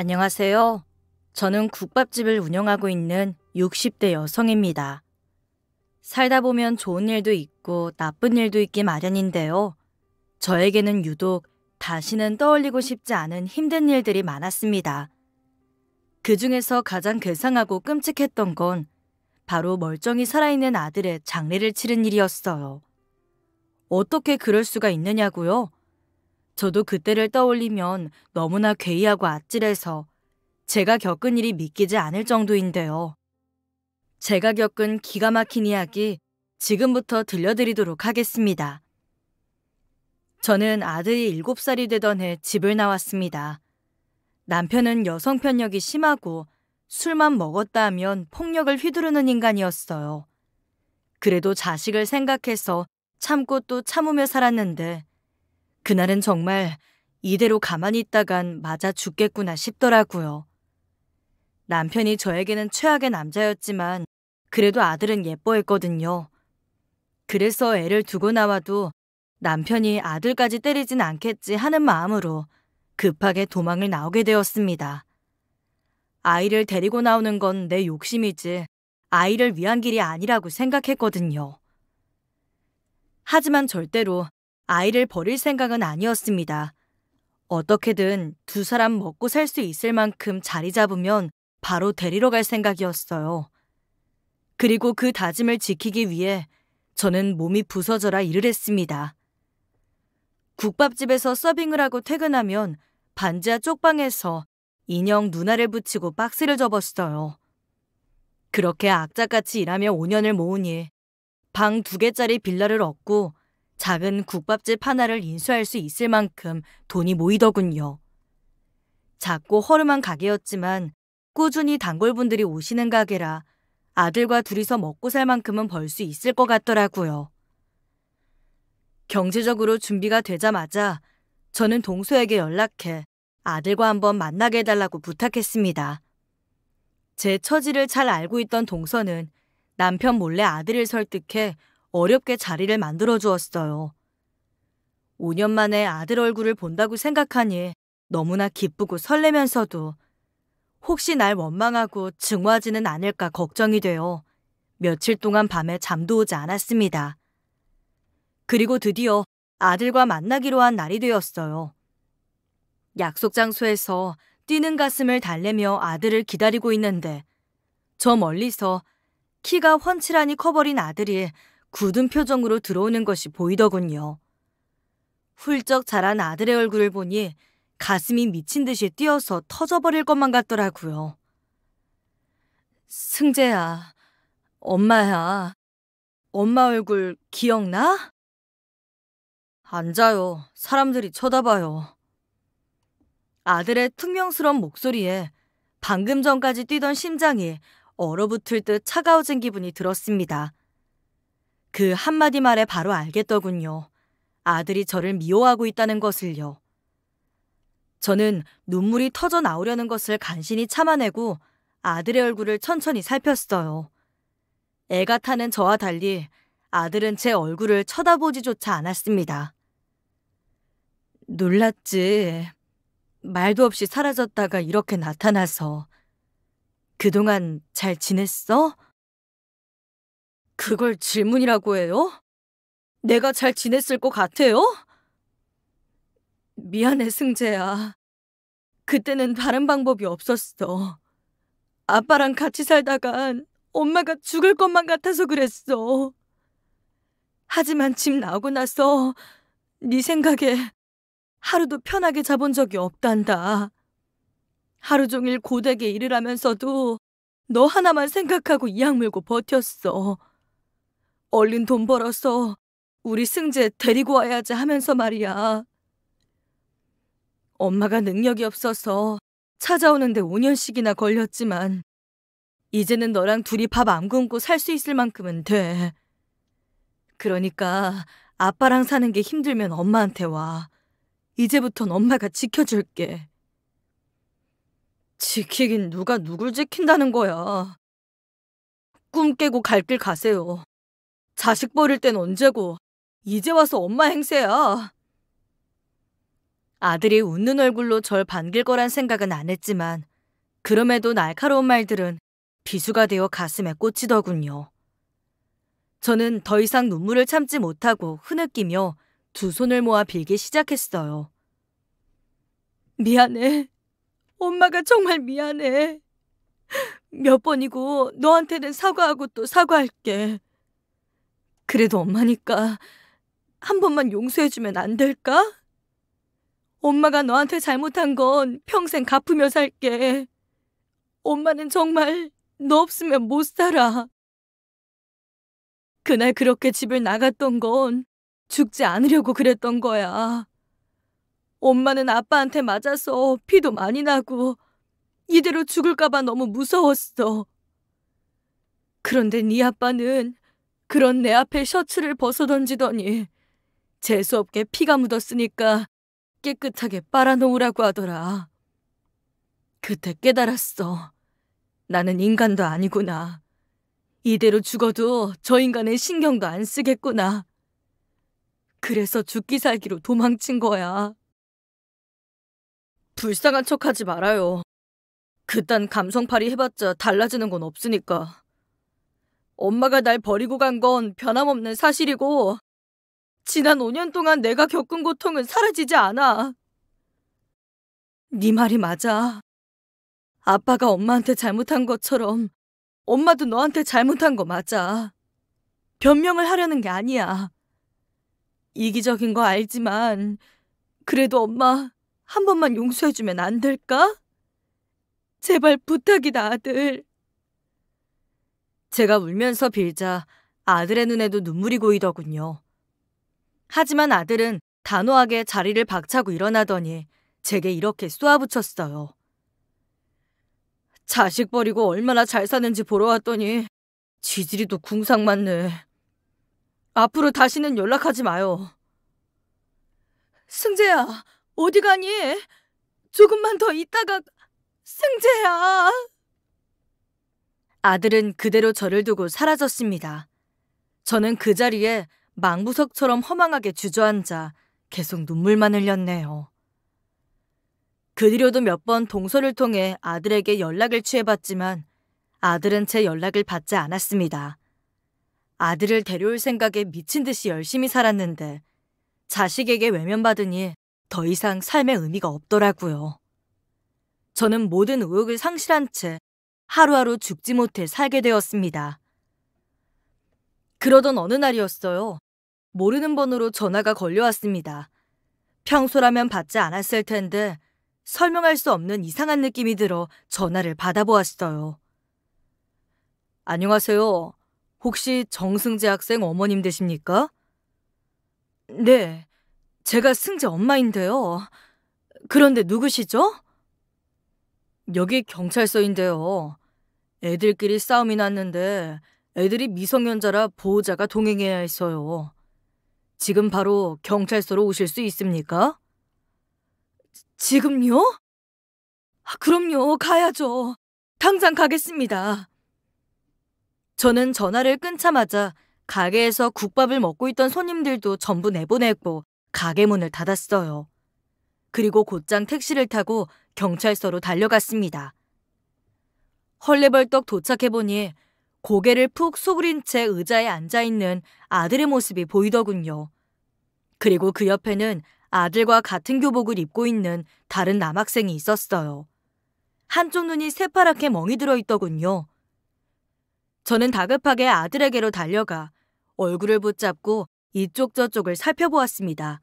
안녕하세요. 저는 국밥집을 운영하고 있는 60대 여성입니다. 살다 보면 좋은 일도 있고 나쁜 일도 있기 마련인데요. 저에게는 유독 다시는 떠올리고 싶지 않은 힘든 일들이 많았습니다. 그 중에서 가장 괴상하고 끔찍했던 건 바로 멀쩡히 살아있는 아들의 장례를 치른 일이었어요. 어떻게 그럴 수가 있느냐고요? 저도 그때를 떠올리면 너무나 괴이하고 아찔해서 제가 겪은 일이 믿기지 않을 정도인데요. 제가 겪은 기가 막힌 이야기 지금부터 들려드리도록 하겠습니다. 저는 아들이 7살이 되던 해 집을 나왔습니다. 남편은 여성 편력이 심하고 술만 먹었다 하면 폭력을 휘두르는 인간이었어요. 그래도 자식을 생각해서 참고 또 참으며 살았는데 그날은 정말 이대로 가만히 있다간 맞아 죽겠구나 싶더라고요. 남편이 저에게는 최악의 남자였지만 그래도 아들은 예뻐했거든요. 그래서 애를 두고 나와도 남편이 아들까지 때리진 않겠지 하는 마음으로 급하게 도망을 나오게 되었습니다. 아이를 데리고 나오는 건 내 욕심이지 아이를 위한 길이 아니라고 생각했거든요. 하지만 절대로 아이를 버릴 생각은 아니었습니다. 어떻게든 두 사람 먹고 살 수 있을 만큼 자리 잡으면 바로 데리러 갈 생각이었어요. 그리고 그 다짐을 지키기 위해 저는 몸이 부서져라 일을 했습니다. 국밥집에서 서빙을 하고 퇴근하면 반지하 쪽방에서 인형 누나를 붙이고 박스를 접었어요. 그렇게 악자같이 일하며 5년을 모으니 방 두 개짜리 빌라를 얻고 작은 국밥집 하나를 인수할 수 있을 만큼 돈이 모이더군요. 작고 허름한 가게였지만 꾸준히 단골분들이 오시는 가게라 아들과 둘이서 먹고 살 만큼은 벌 수 있을 것 같더라고요. 경제적으로 준비가 되자마자 저는 동서에게 연락해 아들과 한번 만나게 해달라고 부탁했습니다. 제 처지를 잘 알고 있던 동서는 남편 몰래 아들을 설득해 어렵게 자리를 만들어 주었어요. 5년 만에 아들 얼굴을 본다고 생각하니 너무나 기쁘고 설레면서도 혹시 날 원망하고 증오하지는 않을까 걱정이 되어 며칠 동안 밤에 잠도 오지 않았습니다. 그리고 드디어 아들과 만나기로 한 날이 되었어요. 약속 장소에서 뛰는 가슴을 달래며 아들을 기다리고 있는데 저 멀리서 키가 훤칠하니 커버린 아들이 굳은 표정으로 들어오는 것이 보이더군요. 훌쩍 자란 아들의 얼굴을 보니 가슴이 미친 듯이 뛰어서 터져버릴 것만 같더라고요. 승재야, 엄마야, 엄마 얼굴 기억나? 앉아요. 사람들이 쳐다봐요. 아들의 퉁명스러운 목소리에 방금 전까지 뛰던 심장이 얼어붙을 듯 차가워진 기분이 들었습니다. 그 한마디 말에 바로 알겠더군요. 아들이 저를 미워하고 있다는 것을요. 저는 눈물이 터져 나오려는 것을 간신히 참아내고 아들의 얼굴을 천천히 살폈어요. 애가 타는 저와 달리 아들은 제 얼굴을 쳐다보지조차 않았습니다. 놀랐지. 말도 없이 사라졌다가 이렇게 나타나서. 그동안 잘 지냈어? 그걸 질문이라고 해요? 내가 잘 지냈을 것 같아요? 미안해, 승재야. 그때는 다른 방법이 없었어. 아빠랑 같이 살다간 엄마가 죽을 것만 같아서 그랬어. 하지만 집 나오고 나서 네 생각에 하루도 편하게 자본 적이 없단다. 하루 종일 고되게 일을 하면서도 너 하나만 생각하고 이 악물고 버텼어. 얼른 돈 벌어서 우리 승재 데리고 와야지 하면서 말이야. 엄마가 능력이 없어서 찾아오는데 5년씩이나 걸렸지만 이제는 너랑 둘이 밥 안 굶고 살 수 있을 만큼은 돼. 그러니까 아빠랑 사는 게 힘들면 엄마한테 와. 이제부턴 엄마가 지켜줄게. 지키긴 누가 누굴 지킨다는 거야. 꿈 깨고 갈 길 가세요. 자식 버릴 땐 언제고 이제 와서 엄마 행세야. 아들이 웃는 얼굴로 절 반길 거란 생각은 안 했지만 그럼에도 날카로운 말들은 비수가 되어 가슴에 꽂히더군요. 저는 더 이상 눈물을 참지 못하고 흐느끼며 두 손을 모아 빌기 시작했어요. 미안해. 엄마가 정말 미안해. 몇 번이고 너한테는 사과하고 또 사과할게. 그래도 엄마니까 한 번만 용서해주면 안 될까? 엄마가 너한테 잘못한 건 평생 갚으며 살게. 엄마는 정말 너 없으면 못 살아. 그날 그렇게 집을 나갔던 건 죽지 않으려고 그랬던 거야. 엄마는 아빠한테 맞아서 피도 많이 나고 이대로 죽을까봐 너무 무서웠어. 그런데 네 아빠는 그런 내 앞에 셔츠를 벗어 던지더니 재수없게 피가 묻었으니까 깨끗하게 빨아놓으라고 하더라. 그때 깨달았어. 나는 인간도 아니구나. 이대로 죽어도 저인간의 신경도 안 쓰겠구나. 그래서 죽기 살기로 도망친 거야. 불쌍한 척 하지 말아요. 그딴 감성팔이 해봤자 달라지는 건 없으니까. 엄마가 날 버리고 간 건 변함없는 사실이고, 지난 5년 동안 내가 겪은 고통은 사라지지 않아. 네 말이 맞아. 아빠가 엄마한테 잘못한 것처럼 엄마도 너한테 잘못한 거 맞아. 변명을 하려는 게 아니야. 이기적인 거 알지만 그래도 엄마 한 번만 용서해주면 안 될까? 제발 부탁이다, 아들. 제가 울면서 빌자 아들의 눈에도 눈물이 고이더군요. 하지만 아들은 단호하게 자리를 박차고 일어나더니 제게 이렇게 쏘아붙였어요. 자식 버리고 얼마나 잘 사는지 보러 왔더니 지지리도 궁상 맞네. 앞으로 다시는 연락하지 마요. 승재야, 어디 가니? 조금만 더 있다가 승재야. 아들은 그대로 저를 두고 사라졌습니다. 저는 그 자리에 망부석처럼 허망하게 주저앉아 계속 눈물만 흘렸네요. 그 뒤로도 몇 번 동서를 통해 아들에게 연락을 취해봤지만 아들은 제 연락을 받지 않았습니다. 아들을 데려올 생각에 미친 듯이 열심히 살았는데 자식에게 외면받으니 더 이상 삶의 의미가 없더라고요. 저는 모든 의욕을 상실한 채 하루하루 죽지 못해 살게 되었습니다. 그러던 어느 날이었어요. 모르는 번호로 전화가 걸려왔습니다. 평소라면 받지 않았을 텐데 설명할 수 없는 이상한 느낌이 들어 전화를 받아보았어요. 안녕하세요. 혹시 정승재 학생 어머님 되십니까? 네, 제가 승재 엄마인데요. 그런데 누구시죠? 여기 경찰서인데요. 애들끼리 싸움이 났는데 애들이 미성년자라 보호자가 동행해야 했어요. 지금 바로 경찰서로 오실 수 있습니까? 지금요? 아, 그럼요, 가야죠. 당장 가겠습니다. 저는 전화를 끊자마자 가게에서 국밥을 먹고 있던 손님들도 전부 내보냈고 가게 문을 닫았어요. 그리고 곧장 택시를 타고 경찰서로 달려갔습니다. 헐레벌떡 도착해보니 고개를 푹 수그린 채 의자에 앉아있는 아들의 모습이 보이더군요. 그리고 그 옆에는 아들과 같은 교복을 입고 있는 다른 남학생이 있었어요. 한쪽 눈이 새파랗게 멍이 들어 있더군요. 저는 다급하게 아들에게로 달려가 얼굴을 붙잡고 이쪽 저쪽을 살펴보았습니다.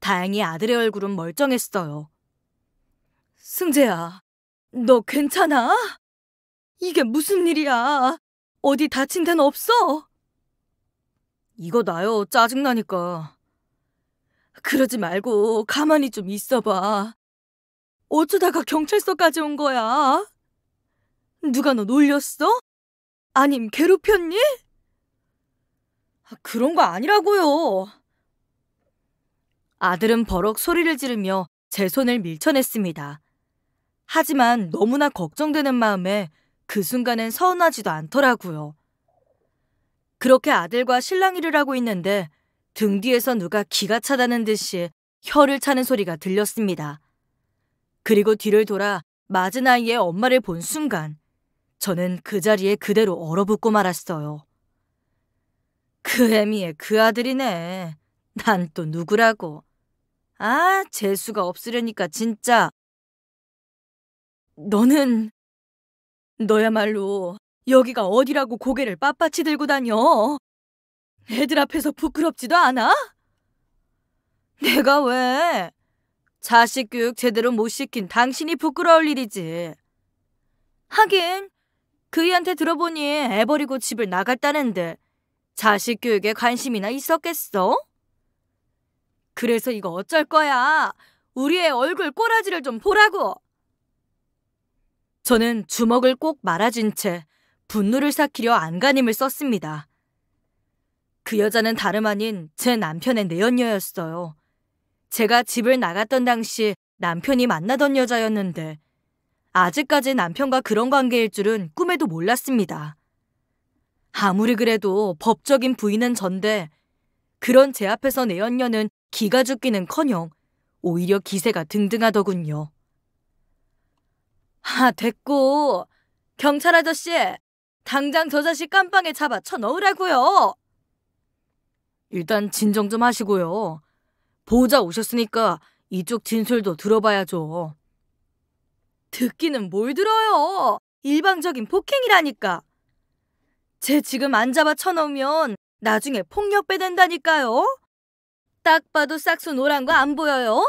다행히 아들의 얼굴은 멀쩡했어요. 승재야, 너 괜찮아? 이게 무슨 일이야? 어디 다친 데는 없어? 이거 나요. 짜증나니까. 그러지 말고 가만히 좀 있어봐. 어쩌다가 경찰서까지 온 거야? 누가 너 놀렸어? 아님 괴롭혔니? 아, 그런 거 아니라고요. 아들은 버럭 소리를 지르며 제 손을 밀쳐냈습니다. 하지만 너무나 걱정되는 마음에 그 순간엔 서운하지도 않더라고요. 그렇게 아들과 실랑이를 하고 있는데 등 뒤에서 누가 기가 차다는 듯이 혀를 차는 소리가 들렸습니다. 그리고 뒤를 돌아 맞은 아이의 엄마를 본 순간 저는 그 자리에 그대로 얼어붙고 말았어요. 그 애미의 그 아들이네. 난 또 누구라고. 아, 재수가 없으려니까 진짜. 너는 너야말로 여기가 어디라고 고개를 빳빳이 들고 다녀. 애들 앞에서 부끄럽지도 않아? 내가 왜? 자식 교육 제대로 못 시킨 당신이 부끄러울 일이지. 하긴 그이한테 들어보니 애 버리고 집을 나갔다는데 자식 교육에 관심이나 있었겠어? 그래서 이거 어쩔 거야. 우리의 얼굴 꼬라지를 좀 보라고. 저는 주먹을 꼭 말아쥔 채 분노를 삭히려 안간힘을 썼습니다. 그 여자는 다름 아닌 제 남편의 내연녀였어요. 제가 집을 나갔던 당시 남편이 만나던 여자였는데 아직까지 남편과 그런 관계일 줄은 꿈에도 몰랐습니다. 아무리 그래도 법적인 부인은 전데 그런 제 앞에서 내연녀는 기가 죽기는커녕 오히려 기세가 등등하더군요. 아, 됐고. 경찰 아저씨, 당장 저 자식 깜빵에 잡아 쳐넣으라고요. 일단 진정 좀 하시고요. 보호자 오셨으니까 이쪽 진술도 들어봐야죠. 듣기는 뭘 들어요. 일방적인 폭행이라니까. 쟤 지금 안 잡아 쳐넣으면 나중에 폭력 배된다니까요. 딱 봐도 싹수 노란 거 안 보여요?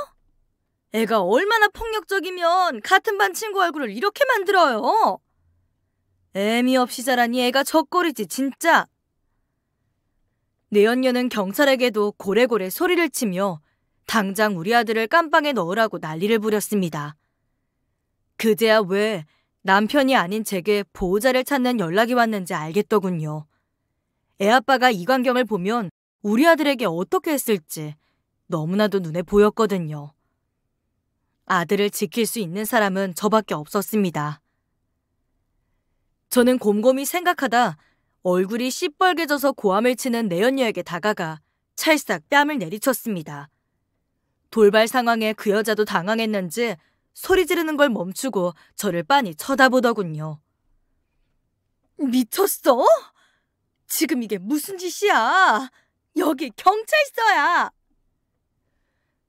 애가 얼마나 폭력적이면 같은 반 친구 얼굴을 이렇게 만들어요. 애미 없이 자라니 애가 젖거리지 진짜. 내연녀는 경찰에게도 고래고래 소리를 치며 당장 우리 아들을 깜방에 넣으라고 난리를 부렸습니다. 그제야 왜 남편이 아닌 제게 보호자를 찾는 연락이 왔는지 알겠더군요. 애 아빠가 이 광경을 보면 우리 아들에게 어떻게 했을지 너무나도 눈에 보였거든요. 아들을 지킬 수 있는 사람은 저밖에 없었습니다. 저는 곰곰이 생각하다 얼굴이 시뻘개져서 고함을 치는 내연녀에게 다가가 찰싹 뺨을 내리쳤습니다. 돌발 상황에 그 여자도 당황했는지 소리 지르는 걸 멈추고 저를 빤히 쳐다보더군요. 미쳤어? 지금 이게 무슨 짓이야? 여기 경찰서야!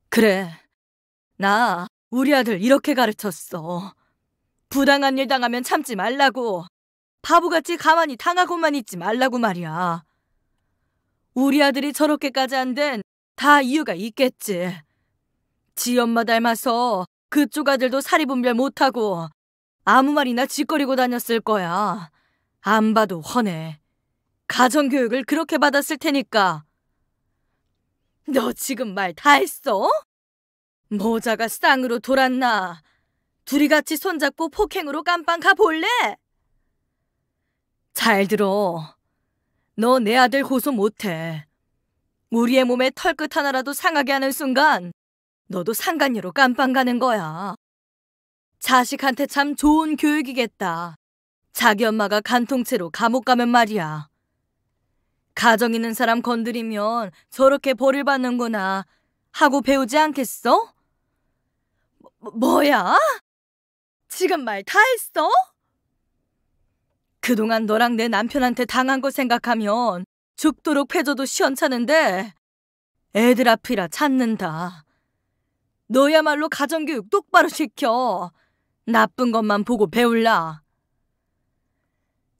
그래. 나 우리 아들 이렇게 가르쳤어. 부당한 일 당하면 참지 말라고. 바보같이 가만히 당하고만 있지 말라고 말이야. 우리 아들이 저렇게까지 안 된 다 이유가 있겠지. 지 엄마 닮아서 그쪽 아들도 사리분별 못하고 아무 말이나 짓거리고 다녔을 거야. 안 봐도 훤해. 가정교육을 그렇게 받았을 테니까. 너 지금 말 다 했어? 모자가 쌍으로 돌았나? 둘이 같이 손잡고 폭행으로 깜빵 가볼래? 잘 들어. 너 내 아들 호소 못해. 우리의 몸에 털끝 하나라도 상하게 하는 순간 너도 상간녀로 깜빵 가는 거야. 자식한테 참 좋은 교육이겠다. 자기 엄마가 간통죄로 감옥 가면 말이야. 가정 있는 사람 건드리면 저렇게 벌을 받는구나 하고 배우지 않겠어? 뭐, 야 지금 말 다 했어? 그동안 너랑 내 남편한테 당한 거 생각하면 죽도록 패줘도 시원찮은데 애들 앞이라 찾는다. 너야말로 가정교육 똑바로 시켜. 나쁜 것만 보고 배울라.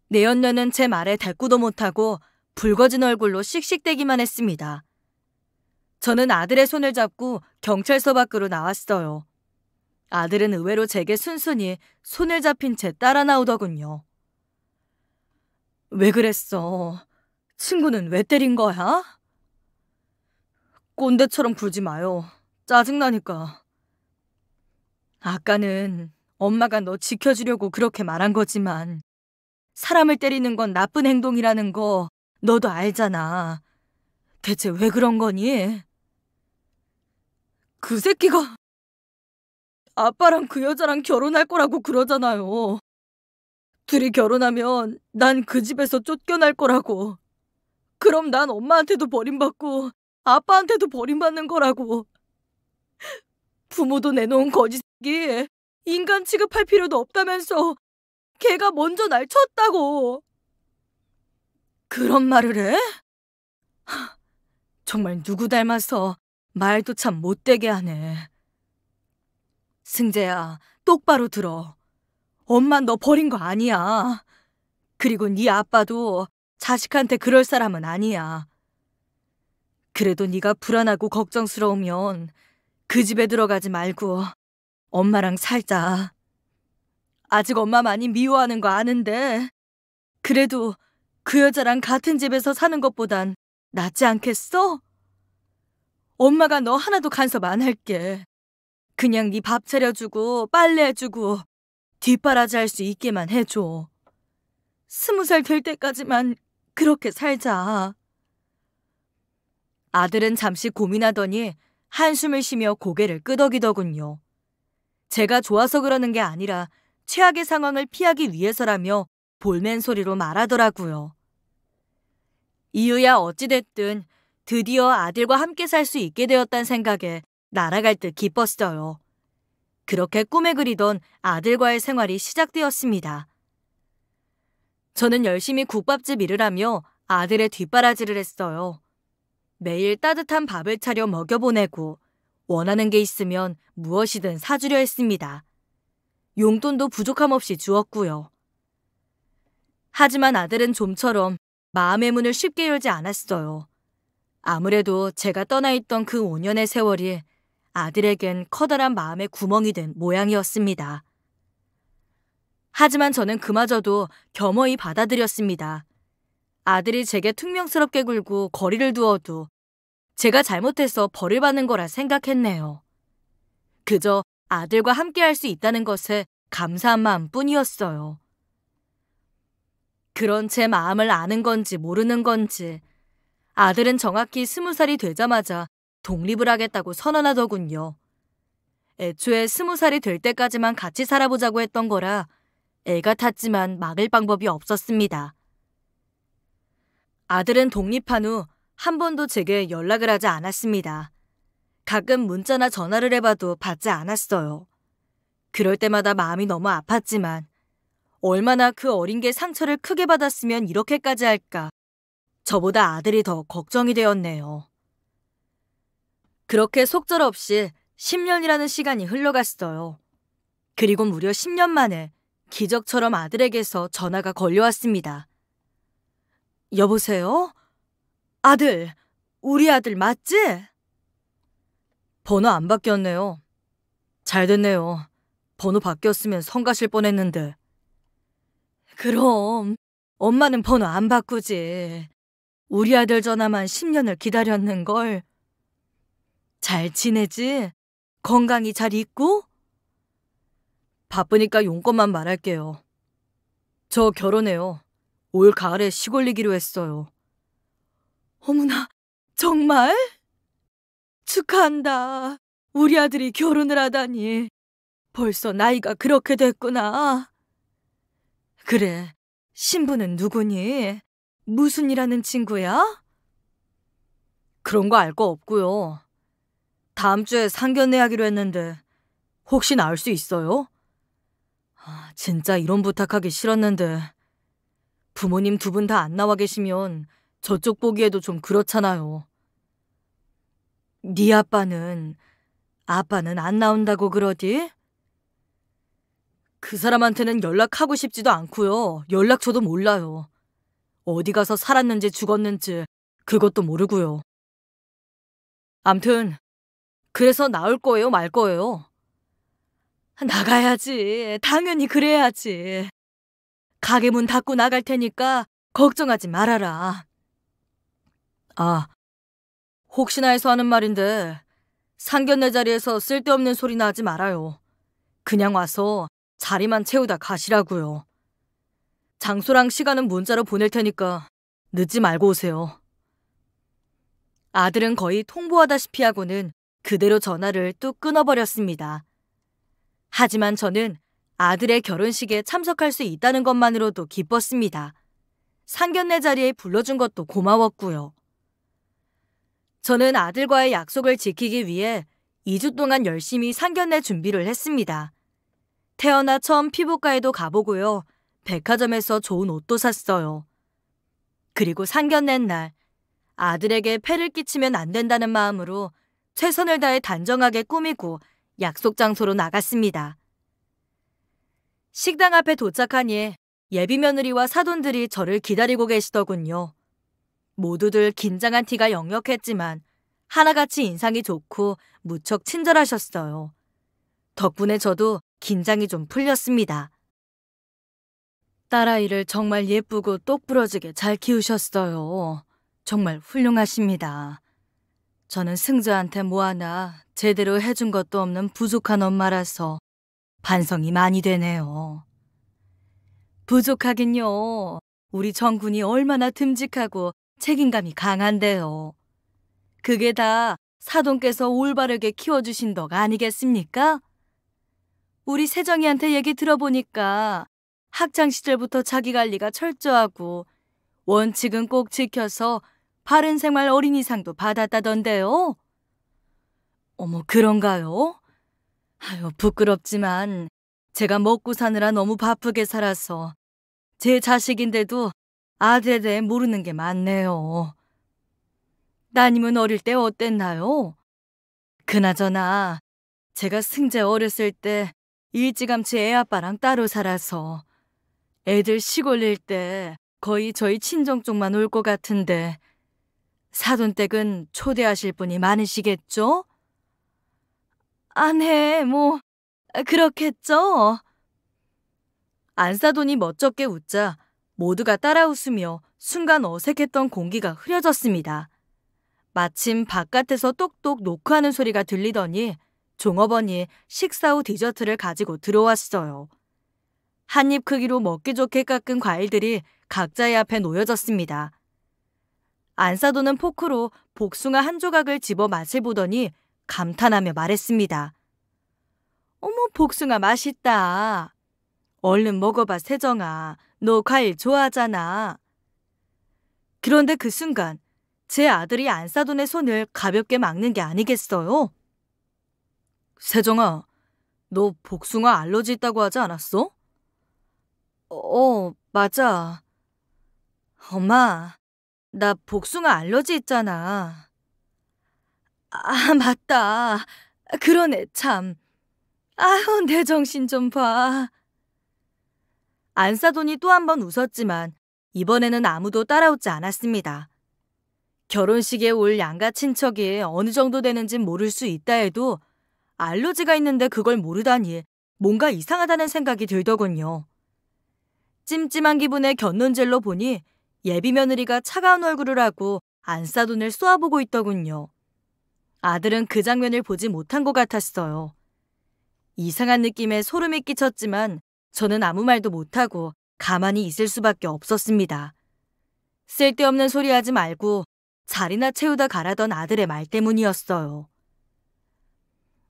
내 연녀는 제 말에 대꾸도 못하고 붉어진 얼굴로 씩씩대기만 했습니다. 저는 아들의 손을 잡고 경찰서 밖으로 나왔어요. 아들은 의외로 제게 순순히 손을 잡힌 채 따라 나오더군요. 왜 그랬어? 친구는 왜 때린 거야? 꼰대처럼 굴지 마요. 짜증나니까. 아까는 엄마가 너 지켜주려고 그렇게 말한 거지만 사람을 때리는 건 나쁜 행동이라는 거 너도 알잖아. 대체 왜 그런 거니? 그 새끼가... 아빠랑 그 여자랑 결혼할 거라고 그러잖아요. 둘이 결혼하면 난 그 집에서 쫓겨날 거라고. 그럼 난 엄마한테도 버림받고 아빠한테도 버림받는 거라고. 부모도 내놓은 거짓이 인간 취급할 필요도 없다면서 걔가 먼저 날 쳤다고. 그런 말을 해? 정말 누구 닮아서 말도 참 못되게 하네. 승재야, 똑바로 들어. 엄마 너 버린 거 아니야. 그리고 네 아빠도 자식한테 그럴 사람은 아니야. 그래도 네가 불안하고 걱정스러우면 그 집에 들어가지 말고 엄마랑 살자. 아직 엄마 많이 미워하는 거 아는데 그래도 그 여자랑 같은 집에서 사는 것보단 낫지 않겠어? 엄마가 너 하나도 간섭 안 할게. 그냥 네 밥 차려주고 빨래해주고 뒷바라지 할 수 있게만 해줘. 스무 살 될 때까지만 그렇게 살자. 아들은 잠시 고민하더니 한숨을 쉬며 고개를 끄덕이더군요. 제가 좋아서 그러는 게 아니라 최악의 상황을 피하기 위해서라며 볼멘 소리로 말하더라고요. 이유야 어찌됐든 드디어 아들과 함께 살 수 있게 되었단 생각에 날아갈 듯 기뻤어요. 그렇게 꿈에 그리던 아들과의 생활이 시작되었습니다. 저는 열심히 국밥집 일을 하며 아들의 뒷바라지를 했어요. 매일 따뜻한 밥을 차려 먹여보내고 원하는 게 있으면 무엇이든 사주려 했습니다. 용돈도 부족함 없이 주었고요. 하지만 아들은 좀처럼 마음의 문을 쉽게 열지 않았어요. 아무래도 제가 떠나 있던 그 5년의 세월이 아들에겐 커다란 마음의 구멍이 된 모양이었습니다. 하지만 저는 그마저도 겸허히 받아들였습니다. 아들이 제게 퉁명스럽게 굴고 거리를 두어도 제가 잘못해서 벌을 받는 거라 생각했네요. 그저 아들과 함께 할 수 있다는 것에 감사한 마음 뿐이었어요. 그런 제 마음을 아는 건지 모르는 건지 아들은 정확히 스무 살이 되자마자 독립을 하겠다고 선언하더군요. 애초에 스무 살이 될 때까지만 같이 살아보자고 했던 거라 애가 탔지만 막을 방법이 없었습니다. 아들은 독립한 후 한 번도 제게 연락을 하지 않았습니다. 가끔 문자나 전화를 해봐도 받지 않았어요. 그럴 때마다 마음이 너무 아팠지만 얼마나 그 어린 게 상처를 크게 받았으면 이렇게까지 할까. 저보다 아들이 더 걱정이 되었네요. 그렇게 속절없이 10년이라는 시간이 흘러갔어요. 그리고 무려 10년 만에 기적처럼 아들에게서 전화가 걸려왔습니다. 여보세요? 아들, 우리 아들 맞지? 번호 안 바뀌었네요. 잘 됐네요. 번호 바뀌었으면 성가실 뻔했는데. 그럼 엄마는 번호 안 바꾸지. 우리 아들 전화만 10년을 기다렸는걸. 잘 지내지? 건강히 잘 있고? 바쁘니까 용건만 말할게요. 저 결혼해요. 올 가을에 시골리기로 했어요. 어머나, 정말? 축하한다. 우리 아들이 결혼을 하다니. 벌써 나이가 그렇게 됐구나. 그래, 신부는 누구니? 무슨 일하는 친구야? 그런 거 알 거 없고요. 다음 주에 상견례하기로 했는데 혹시 나올 수 있어요? 아, 진짜 이런 부탁하기 싫었는데 부모님 두 분 다 안 나와 계시면 저쪽 보기에도 좀 그렇잖아요. 네 아빠는 아빠는 안 나온다고 그러디? 그 사람한테는 연락하고 싶지도 않고요. 연락처도 몰라요. 어디 가서 살았는지 죽었는지 그것도 모르고요. 암튼 그래서 나올 거예요, 말 거예요? 나가야지. 당연히 그래야지. 가게 문 닫고 나갈 테니까 걱정하지 말아라. 아, 혹시나 해서 하는 말인데 상견례 자리에서 쓸데없는 소리나 하지 말아요. 그냥 와서 자리만 채우다 가시라고요. 장소랑 시간은 문자로 보낼 테니까 늦지 말고 오세요. 아들은 거의 통보하다시피 하고는 그대로 전화를 또 끊어버렸습니다. 하지만 저는 아들의 결혼식에 참석할 수 있다는 것만으로도 기뻤습니다. 상견례 자리에 불러준 것도 고마웠고요. 저는 아들과의 약속을 지키기 위해 2주 동안 열심히 상견례 준비를 했습니다. 태어나 처음 피부과에도 가보고요. 백화점에서 좋은 옷도 샀어요. 그리고 상견례 날 아들에게 폐를 끼치면 안 된다는 마음으로 최선을 다해 단정하게 꾸미고 약속 장소로 나갔습니다. 식당 앞에 도착하니 예비 며느리와 사돈들이 저를 기다리고 계시더군요. 모두들 긴장한 티가 역력했지만 하나같이 인상이 좋고 무척 친절하셨어요. 덕분에 저도 긴장이 좀 풀렸습니다. 딸아이를 정말 예쁘고 똑부러지게 잘 키우셨어요. 정말 훌륭하십니다. 저는 승자한테 뭐하나 제대로 해준 것도 없는 부족한 엄마라서 반성이 많이 되네요. 부족하긴요. 우리 정군이 얼마나 듬직하고 책임감이 강한데요. 그게 다 사돈께서 올바르게 키워주신 덕 아니겠습니까? 우리 세정이한테 얘기 들어보니까 학창 시절부터 자기 관리가 철저하고 원칙은 꼭 지켜서 바른 생활 어린이상도 받았다던데요. 어머, 그런가요? 아유, 부끄럽지만 제가 먹고 사느라 너무 바쁘게 살아서 제 자식인데도 아들에 대해 모르는 게 많네요. 따님은 어릴 때 어땠나요? 그나저나 제가 승재 어렸을 때 일찌감치 애아빠랑 따로 살아서 애들 시골일 때 거의 저희 친정 쪽만 올 것 같은데 사돈댁은 초대하실 분이 많으시겠죠? 아내, 네, 뭐, 그렇겠죠? 안사돈이 멋쩍게 웃자 모두가 따라 웃으며 순간 어색했던 공기가 흐려졌습니다. 마침 바깥에서 똑똑 노크하는 소리가 들리더니 종업원이 식사 후 디저트를 가지고 들어왔어요. 한입 크기로 먹기 좋게 깎은 과일들이 각자의 앞에 놓여졌습니다. 안사도는 포크로 복숭아 한 조각을 집어 맛을 보더니 감탄하며 말했습니다. 어머, 복숭아 맛있다. 얼른 먹어봐, 세정아. 너 과일 좋아하잖아. 그런데 그 순간 제 아들이 안사돈의 손을 가볍게 막는 게 아니겠어요? 세정아, 너 복숭아 알러지 있다고 하지 않았어? 어, 어 맞아. 엄마, 나 복숭아 알러지 있잖아. 아, 맞다. 그러네, 참. 아유, 내 정신 좀 봐. 안사돈이 또 한 번 웃었지만 이번에는 아무도 따라오지 않았습니다. 결혼식에 올 양가 친척이 어느 정도 되는지 모를 수 있다 해도 알러지가 있는데 그걸 모르다니 뭔가 이상하다는 생각이 들더군요. 찜찜한 기분에 곁눈질로 보니 예비 며느리가 차가운 얼굴을 하고 안 싸돈을 쏘아보고 있더군요. 아들은 그 장면을 보지 못한 것 같았어요. 이상한 느낌에 소름이 끼쳤지만 저는 아무 말도 못하고 가만히 있을 수밖에 없었습니다. 쓸데없는 소리 하지 말고 자리나 채우다 가라던 아들의 말 때문이었어요.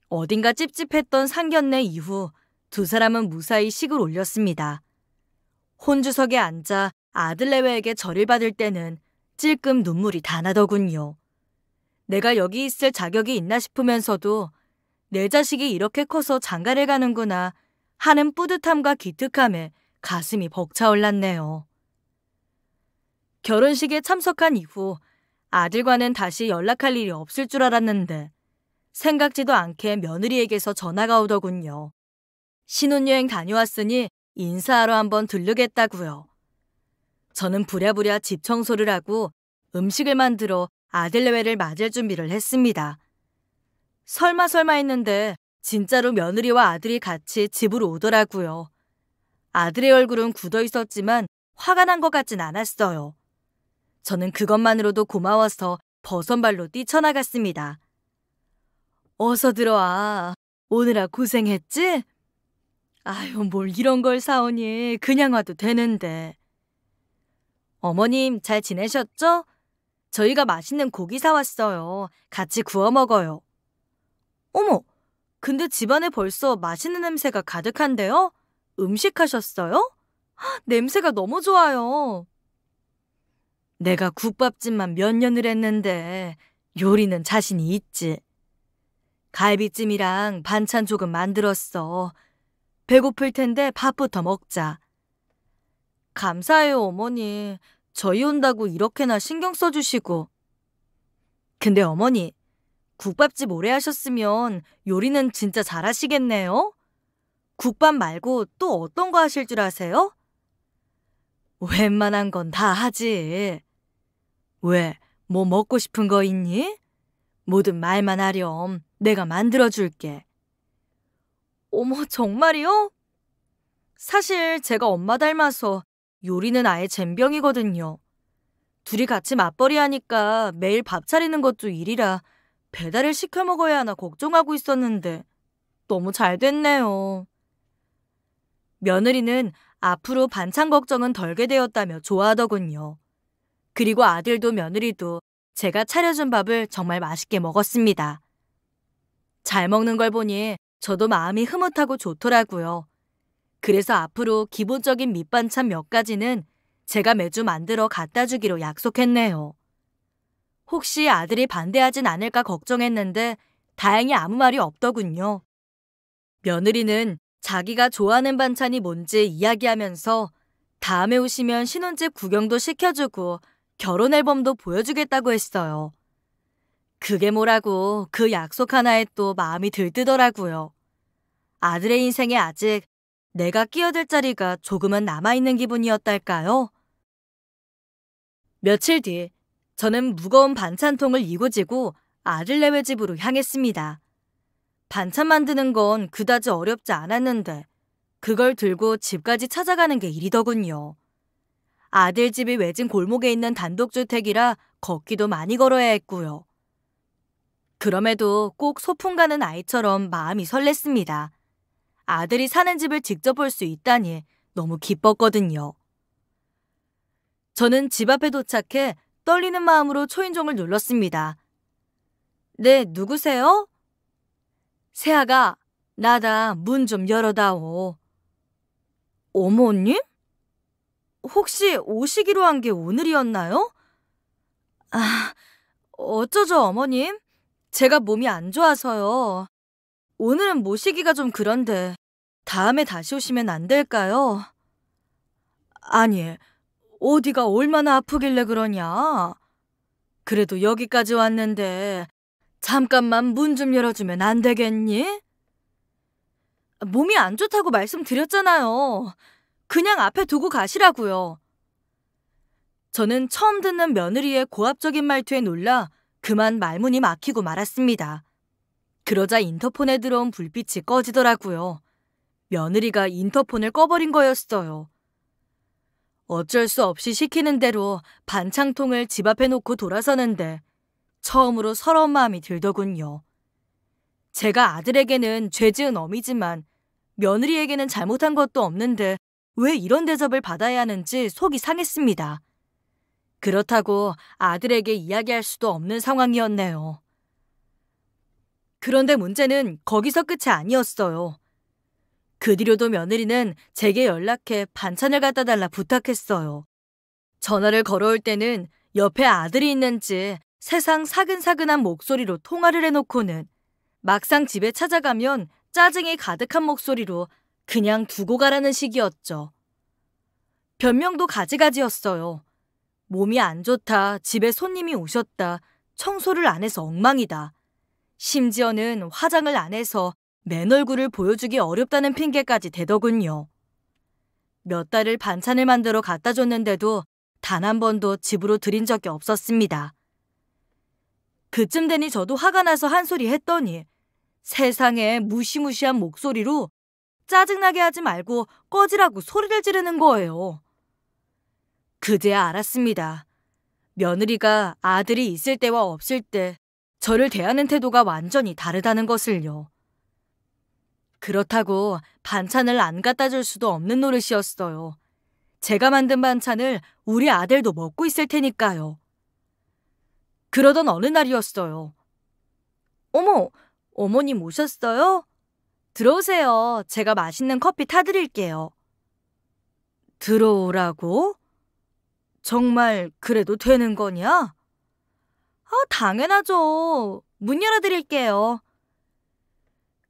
어딘가 찝찝했던 상견례 이후 두 사람은 무사히 식을 올렸습니다. 혼주석에 앉아 아들내외에게 절을 받을 때는 찔끔 눈물이 다 나더군요. 내가 여기 있을 자격이 있나 싶으면서도 내 자식이 이렇게 커서 장가를 가는구나 하는 뿌듯함과 기특함에 가슴이 벅차올랐네요. 결혼식에 참석한 이후 아들과는 다시 연락할 일이 없을 줄 알았는데 생각지도 않게 며느리에게서 전화가 오더군요. 신혼여행 다녀왔으니 인사하러 한번 들르겠다고요. 저는 부랴부랴 집 청소를 하고 음식을 만들어 아들내외를 맞을 준비를 했습니다. 설마 설마 했는데 진짜로 며느리와 아들이 같이 집으로 오더라고요. 아들의 얼굴은 굳어 있었지만 화가 난 것 같진 않았어요. 저는 그것만으로도 고마워서 버선발로 뛰쳐나갔습니다. 어서 들어와. 오늘아 고생했지? 아유, 뭘 이런 걸 사오니. 그냥 와도 되는데. 어머님 잘 지내셨죠? 저희가 맛있는 고기 사왔어요. 같이 구워 먹어요. 어머, 근데 집안에 벌써 맛있는 냄새가 가득한데요? 음식하셨어요? 냄새가 너무 좋아요. 내가 국밥집만 몇 년을 했는데 요리는 자신이 있지. 갈비찜이랑 반찬 조금 만들었어. 배고플 텐데 밥부터 먹자. 감사해요, 어머니. 저희 온다고 이렇게나 신경 써주시고. 근데 어머니, 국밥집 오래 하셨으면 요리는 진짜 잘하시겠네요? 국밥 말고 또 어떤 거 하실 줄 아세요? 웬만한 건 다 하지. 왜, 뭐 먹고 싶은 거 있니? 뭐든 말만 하렴. 내가 만들어줄게. 어머, 정말이요? 사실 제가 엄마 닮아서 요리는 아예 잼병이거든요 둘이 같이 맞벌이 하니까 매일 밥 차리는 것도 일이라 배달을 시켜 먹어야 하나 걱정하고 있었는데 너무 잘 됐네요. 며느리는 앞으로 반찬 걱정은 덜게 되었다며 좋아하더군요. 그리고 아들도 며느리도 제가 차려준 밥을 정말 맛있게 먹었습니다. 잘 먹는 걸 보니 저도 마음이 흐뭇하고 좋더라고요. 그래서 앞으로 기본적인 밑반찬 몇 가지는 제가 매주 만들어 갖다 주기로 약속했네요. 혹시 아들이 반대하진 않을까 걱정했는데 다행히 아무 말이 없더군요. 며느리는 자기가 좋아하는 반찬이 뭔지 이야기하면서 다음에 오시면 신혼집 구경도 시켜주고 결혼 앨범도 보여주겠다고 했어요. 그게 뭐라고 그 약속 하나에 또 마음이 들뜨더라고요. 아들의 인생에 아직 내가 끼어들 자리가 조금은 남아있는 기분이었달까요? 며칠 뒤 저는 무거운 반찬통을 이고지고 아들내외 집으로 향했습니다. 반찬 만드는 건 그다지 어렵지 않았는데 그걸 들고 집까지 찾아가는 게 일이더군요. 아들 집이 외진 골목에 있는 단독주택이라 걷기도 많이 걸어야 했고요. 그럼에도 꼭 소풍 가는 아이처럼 마음이 설렜습니다. 아들이 사는 집을 직접 볼 수 있다니 너무 기뻤거든요. 저는 집 앞에 도착해 떨리는 마음으로 초인종을 눌렀습니다. 네, 누구세요? 세아가 나다 문 좀 열어다오. 어머님? 혹시 오시기로 한 게 오늘이었나요? 아, 어쩌죠 어머님? 제가 몸이 안 좋아서요. 오늘은 모시기가 뭐 좀 그런데 다음에 다시 오시면 안 될까요? 아니, 어디가 얼마나 아프길래 그러냐? 그래도 여기까지 왔는데 잠깐만 문 좀 열어주면 안 되겠니? 몸이 안 좋다고 말씀드렸잖아요. 그냥 앞에 두고 가시라고요. 저는 처음 듣는 며느리의 고압적인 말투에 놀라 그만 말문이 막히고 말았습니다. 그러자 인터폰에 들어온 불빛이 꺼지더라고요. 며느리가 인터폰을 꺼버린 거였어요. 어쩔 수 없이 시키는 대로 반창통을 집 앞에 놓고 돌아서는데 처음으로 서러운 마음이 들더군요. 제가 아들에게는 죄 지은 어미지만 며느리에게는 잘못한 것도 없는데 왜 이런 대접을 받아야 하는지 속이 상했습니다. 그렇다고 아들에게 이야기할 수도 없는 상황이었네요. 그런데 문제는 거기서 끝이 아니었어요. 그 뒤로도 며느리는 제게 연락해 반찬을 갖다 달라 부탁했어요. 전화를 걸어올 때는 옆에 아들이 있는지 세상 사근사근한 목소리로 통화를 해놓고는 막상 집에 찾아가면 짜증이 가득한 목소리로 그냥 두고 가라는 식이었죠. 변명도 가지가지였어요. 몸이 안 좋다, 집에 손님이 오셨다, 청소를 안 해서 엉망이다. 심지어는 화장을 안 해서 맨 얼굴을 보여주기 어렵다는 핑계까지 대더군요. 몇 달을 반찬을 만들어 갖다 줬는데도 단 한 번도 집으로 들인 적이 없었습니다. 그쯤 되니 저도 화가 나서 한 소리 했더니 세상에 무시무시한 목소리로 짜증나게 하지 말고 꺼지라고 소리를 지르는 거예요. 그제야 알았습니다. 며느리가 아들이 있을 때와 없을 때 저를 대하는 태도가 완전히 다르다는 것을요. 그렇다고 반찬을 안 갖다 줄 수도 없는 노릇이었어요. 제가 만든 반찬을 우리 아들도 먹고 있을 테니까요. 그러던 어느 날이었어요. 어머, 어머님 오셨어요? 들어오세요. 제가 맛있는 커피 타드릴게요. 들어오라고? 정말 그래도 되는 거냐? 아, 당연하죠. 문 열어드릴게요.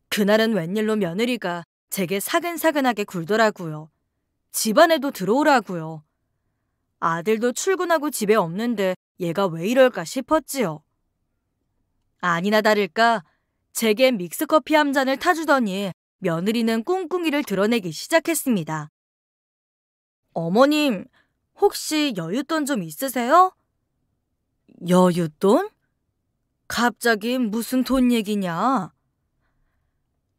그날은 웬일로 며느리가 제게 사근사근하게 굴더라고요. 집안에도 들어오라고요. 아들도 출근하고 집에 없는데 얘가 왜 이럴까 싶었지요. 아니나 다를까 제게 믹스커피 한 잔을 타주더니 며느리는 꿍꿍이를 드러내기 시작했습니다. 어머님, 혹시 여윳돈 좀 있으세요? 여윳돈? 갑자기 무슨 돈 얘기냐?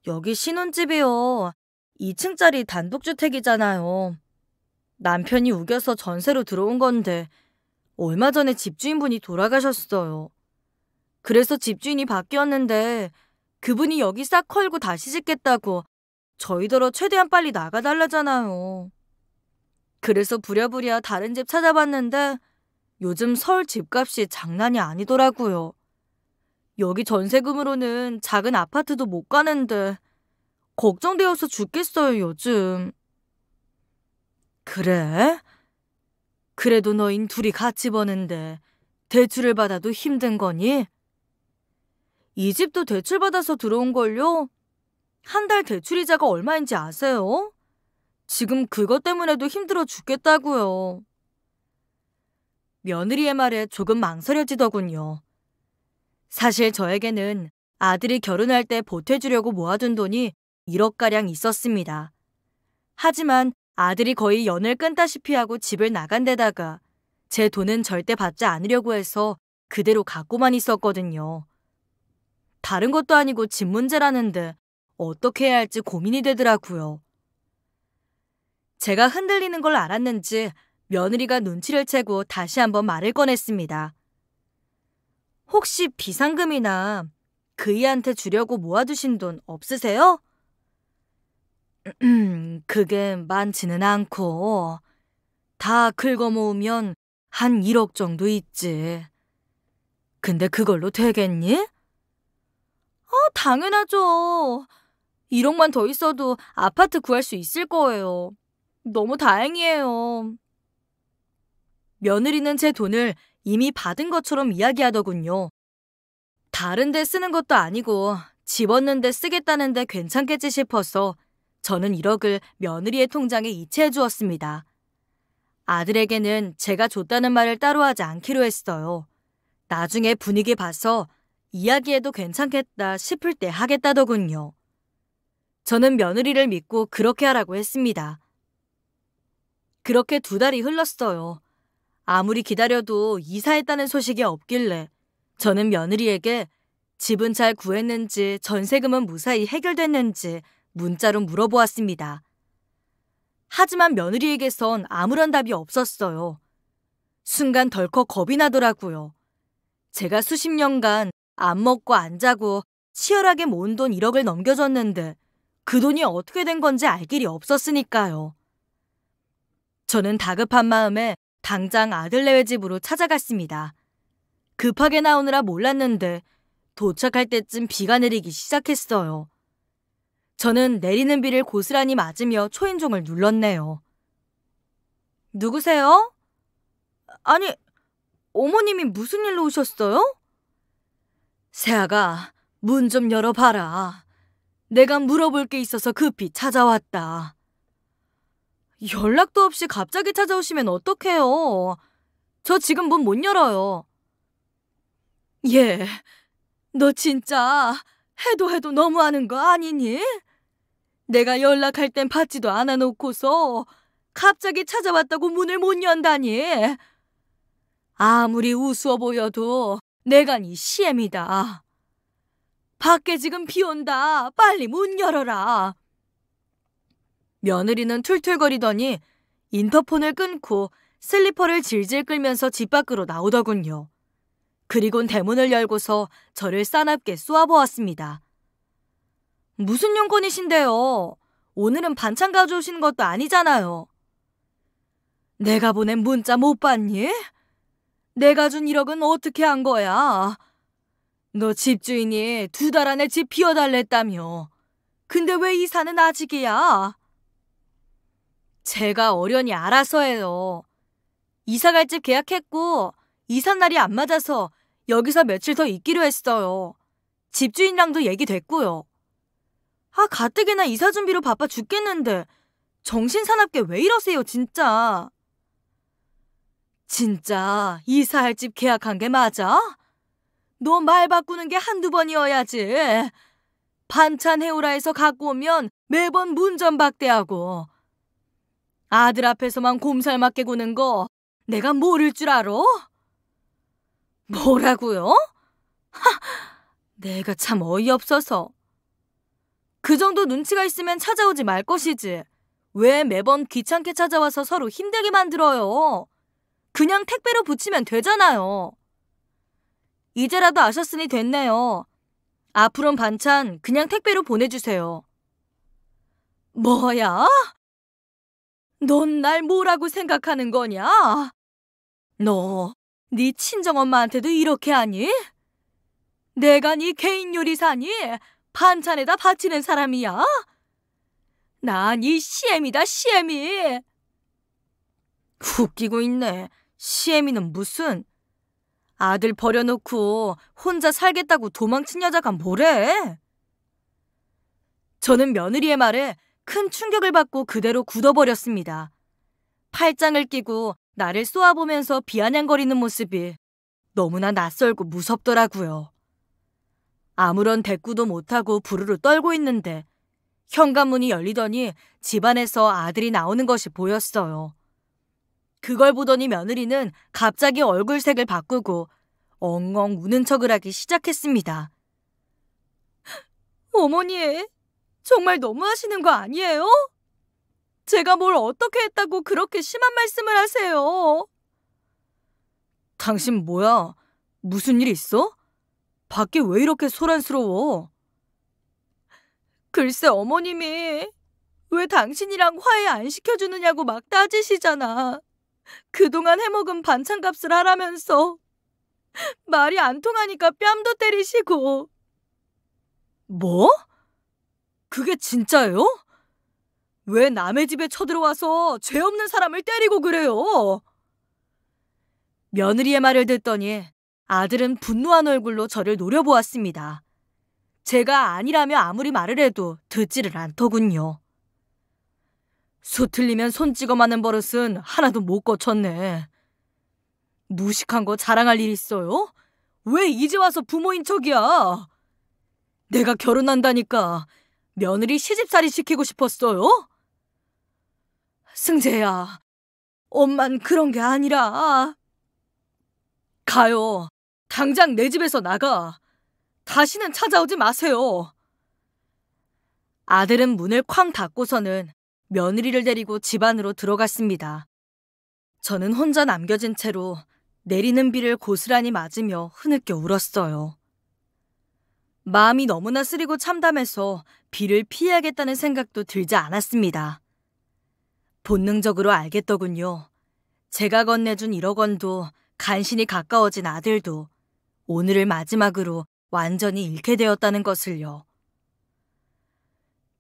여기 신혼집이요. 2층짜리 단독주택이잖아요. 남편이 우겨서 전세로 들어온 건데 얼마 전에 집주인분이 돌아가셨어요. 그래서 집주인이 바뀌었는데 그분이 여기 싹 헐고 다시 짓겠다고 저희더러 최대한 빨리 나가달라잖아요. 그래서 부랴부랴 다른 집 찾아봤는데 요즘 서울 집값이 장난이 아니더라고요. 여기 전세금으로는 작은 아파트도 못 가는데 걱정되어서 죽겠어요, 요즘. 그래? 그래도 너인 둘이 같이 버는데 대출을 받아도 힘든 거니? 이 집도 대출 받아서 들어온 걸요. 한 달 대출 이자가 얼마인지 아세요? 지금 그것 때문에도 힘들어 죽겠다고요. 며느리의 말에 조금 망설여지더군요. 사실 저에게는 아들이 결혼할 때 보태주려고 모아둔 돈이 1억가량 있었습니다. 하지만 아들이 거의 연을 끊다시피 하고 집을 나간 데다가 제 돈은 절대 받지 않으려고 해서 그대로 갖고만 있었거든요. 다른 것도 아니고 집 문제라는데 어떻게 해야 할지 고민이 되더라고요. 제가 흔들리는 걸 알았는지 며느리가 눈치를 채고 다시 한번 말을 꺼냈습니다. 혹시 비상금이나 그이한테 주려고 모아두신 돈 없으세요? 음, 그게 많지는 않고 다 긁어모으면 한 1억 정도 있지. 근데 그걸로 되겠니? 아, 당연하죠. 1억만 더 있어도 아파트 구할 수 있을 거예요. 너무 다행이에요. 며느리는 제 돈을 이미 받은 것처럼 이야기하더군요. 다른데 쓰는 것도 아니고 집었는데 쓰겠다는데 괜찮겠지 싶어서 저는 1억을 며느리의 통장에 이체해 주었습니다. 아들에게는 제가 줬다는 말을 따로 하지 않기로 했어요. 나중에 분위기 봐서 이야기해도 괜찮겠다 싶을 때 하겠다더군요. 저는 며느리를 믿고 그렇게 하라고 했습니다. 그렇게 두 달이 흘렀어요. 아무리 기다려도 이사했다는 소식이 없길래 저는 며느리에게 집은 잘 구했는지 전세금은 무사히 해결됐는지 문자로 물어보았습니다. 하지만 며느리에게선 아무런 답이 없었어요. 순간 덜컥 겁이 나더라고요. 제가 수십 년간 안 먹고 안 자고 치열하게 모은 돈 1억을 넘겨줬는데 그 돈이 어떻게 된 건지 알 길이 없었으니까요. 저는 다급한 마음에 당장 아들네의 집으로 찾아갔습니다. 급하게 나오느라 몰랐는데 도착할 때쯤 비가 내리기 시작했어요. 저는 내리는 비를 고스란히 맞으며 초인종을 눌렀네요. 누구세요? 아니, 어머님이 무슨 일로 오셨어요? 세아가 문 좀 열어봐라. 내가 물어볼 게 있어서 급히 찾아왔다. 연락도 없이 갑자기 찾아오시면 어떡해요. 저 지금 문 못 열어요. 예, 너 진짜 해도 해도 너무하는 거 아니니? 내가 연락할 땐 받지도 않아 놓고서 갑자기 찾아왔다고 문을 못 연다니. 아무리 우스워 보여도 내간네 시엠이다. 밖에 지금 비 온다. 빨리 문 열어라. 며느리는 툴툴거리더니 인터폰을 끊고 슬리퍼를 질질 끌면서 집 밖으로 나오더군요. 그리곤 대문을 열고서 저를 싸납게 쏘아보았습니다. 무슨 용건이신데요? 오늘은 반찬 가져오신 것도 아니잖아요. 내가 보낸 문자 못 봤니? 내가 준 1억은 어떻게 한 거야? 너 집주인이 두 달 안에 집 비워달랬다며. 근데 왜 이사는 아직이야? 제가 어련히 알아서 해요. 이사 갈 집 계약했고 이삿 날이 안 맞아서 여기서 며칠 더 있기로 했어요. 집주인랑도 얘기됐고요. 아, 가뜩이나 이사 준비로 바빠 죽겠는데 정신 사납게 왜 이러세요, 진짜. 진짜 이사할 집 계약한 게 맞아? 너 말 바꾸는 게 한두 번이어야지. 반찬 해오라 해서 갖고 오면 매번 문전박대하고 아들 앞에서만 곰살맞게 구는 거 내가 모를 줄 알아? 뭐라고요? 하, 내가 참 어이없어서. 그 정도 눈치가 있으면 찾아오지 말 것이지. 왜 매번 귀찮게 찾아와서 서로 힘들게 만들어요? 그냥 택배로 붙이면 되잖아요. 이제라도 아셨으니 됐네요. 앞으로 반찬 그냥 택배로 보내주세요. 뭐야? 넌날 뭐라고 생각하는 거냐? 너, 네 친정엄마한테도 이렇게 하니? 내가 네 개인 요리사니 반찬에다 바치는 사람이야? 난 이 시애미다, 시애미! 웃기고 있네. 시애미는 무슨... 아들 버려놓고 혼자 살겠다고 도망친 여자가 뭐래? 저는 며느리의 말에 큰 충격을 받고 그대로 굳어버렸습니다. 팔짱을 끼고 나를 쏘아보면서 비아냥거리는 모습이 너무나 낯설고 무섭더라고요. 아무런 대꾸도 못하고 부르르 떨고 있는데 현관문이 열리더니 집안에서 아들이 나오는 것이 보였어요. 그걸 보더니 며느리는 갑자기 얼굴색을 바꾸고 엉엉 우는 척을 하기 시작했습니다. 어머니, 의 정말 너무하시는 거 아니에요? 제가 뭘 어떻게 했다고 그렇게 심한 말씀을 하세요. 당신 뭐야? 무슨 일 있어? 밖에 왜 이렇게 소란스러워? 글쎄 어머님이 왜 당신이랑 화해 안 시켜주느냐고 막 따지시잖아. 그동안 해먹은 반찬값을 하라면서 말이 안 통하니까 뺨도 때리시고. 뭐? 그게 진짜예요? 왜 남의 집에 쳐들어와서 죄 없는 사람을 때리고 그래요? 며느리의 말을 듣더니 아들은 분노한 얼굴로 저를 노려보았습니다. 제가 아니라며 아무리 말을 해도 듣지를 않더군요. 수 틀리면 손찍어 마는 버릇은 하나도 못 고쳤네. 무식한 거 자랑할 일 있어요? 왜 이제 와서 부모인 척이야? 내가 결혼한다니까 며느리 시집살이 시키고 싶었어요? 승재야, 엄만 그런 게 아니라. 가요. 당장 내 집에서 나가. 다시는 찾아오지 마세요. 아들은 문을 쾅 닫고서는 며느리를 데리고 집 안으로 들어갔습니다. 저는 혼자 남겨진 채로 내리는 비를 고스란히 맞으며 흐느껴 울었어요. 마음이 너무나 쓰리고 참담해서 비를 피해야겠다는 생각도 들지 않았습니다. 본능적으로 알겠더군요. 제가 건네준 1억 원도 간신히 가까워진 아들도 오늘을 마지막으로 완전히 잃게 되었다는 것을요.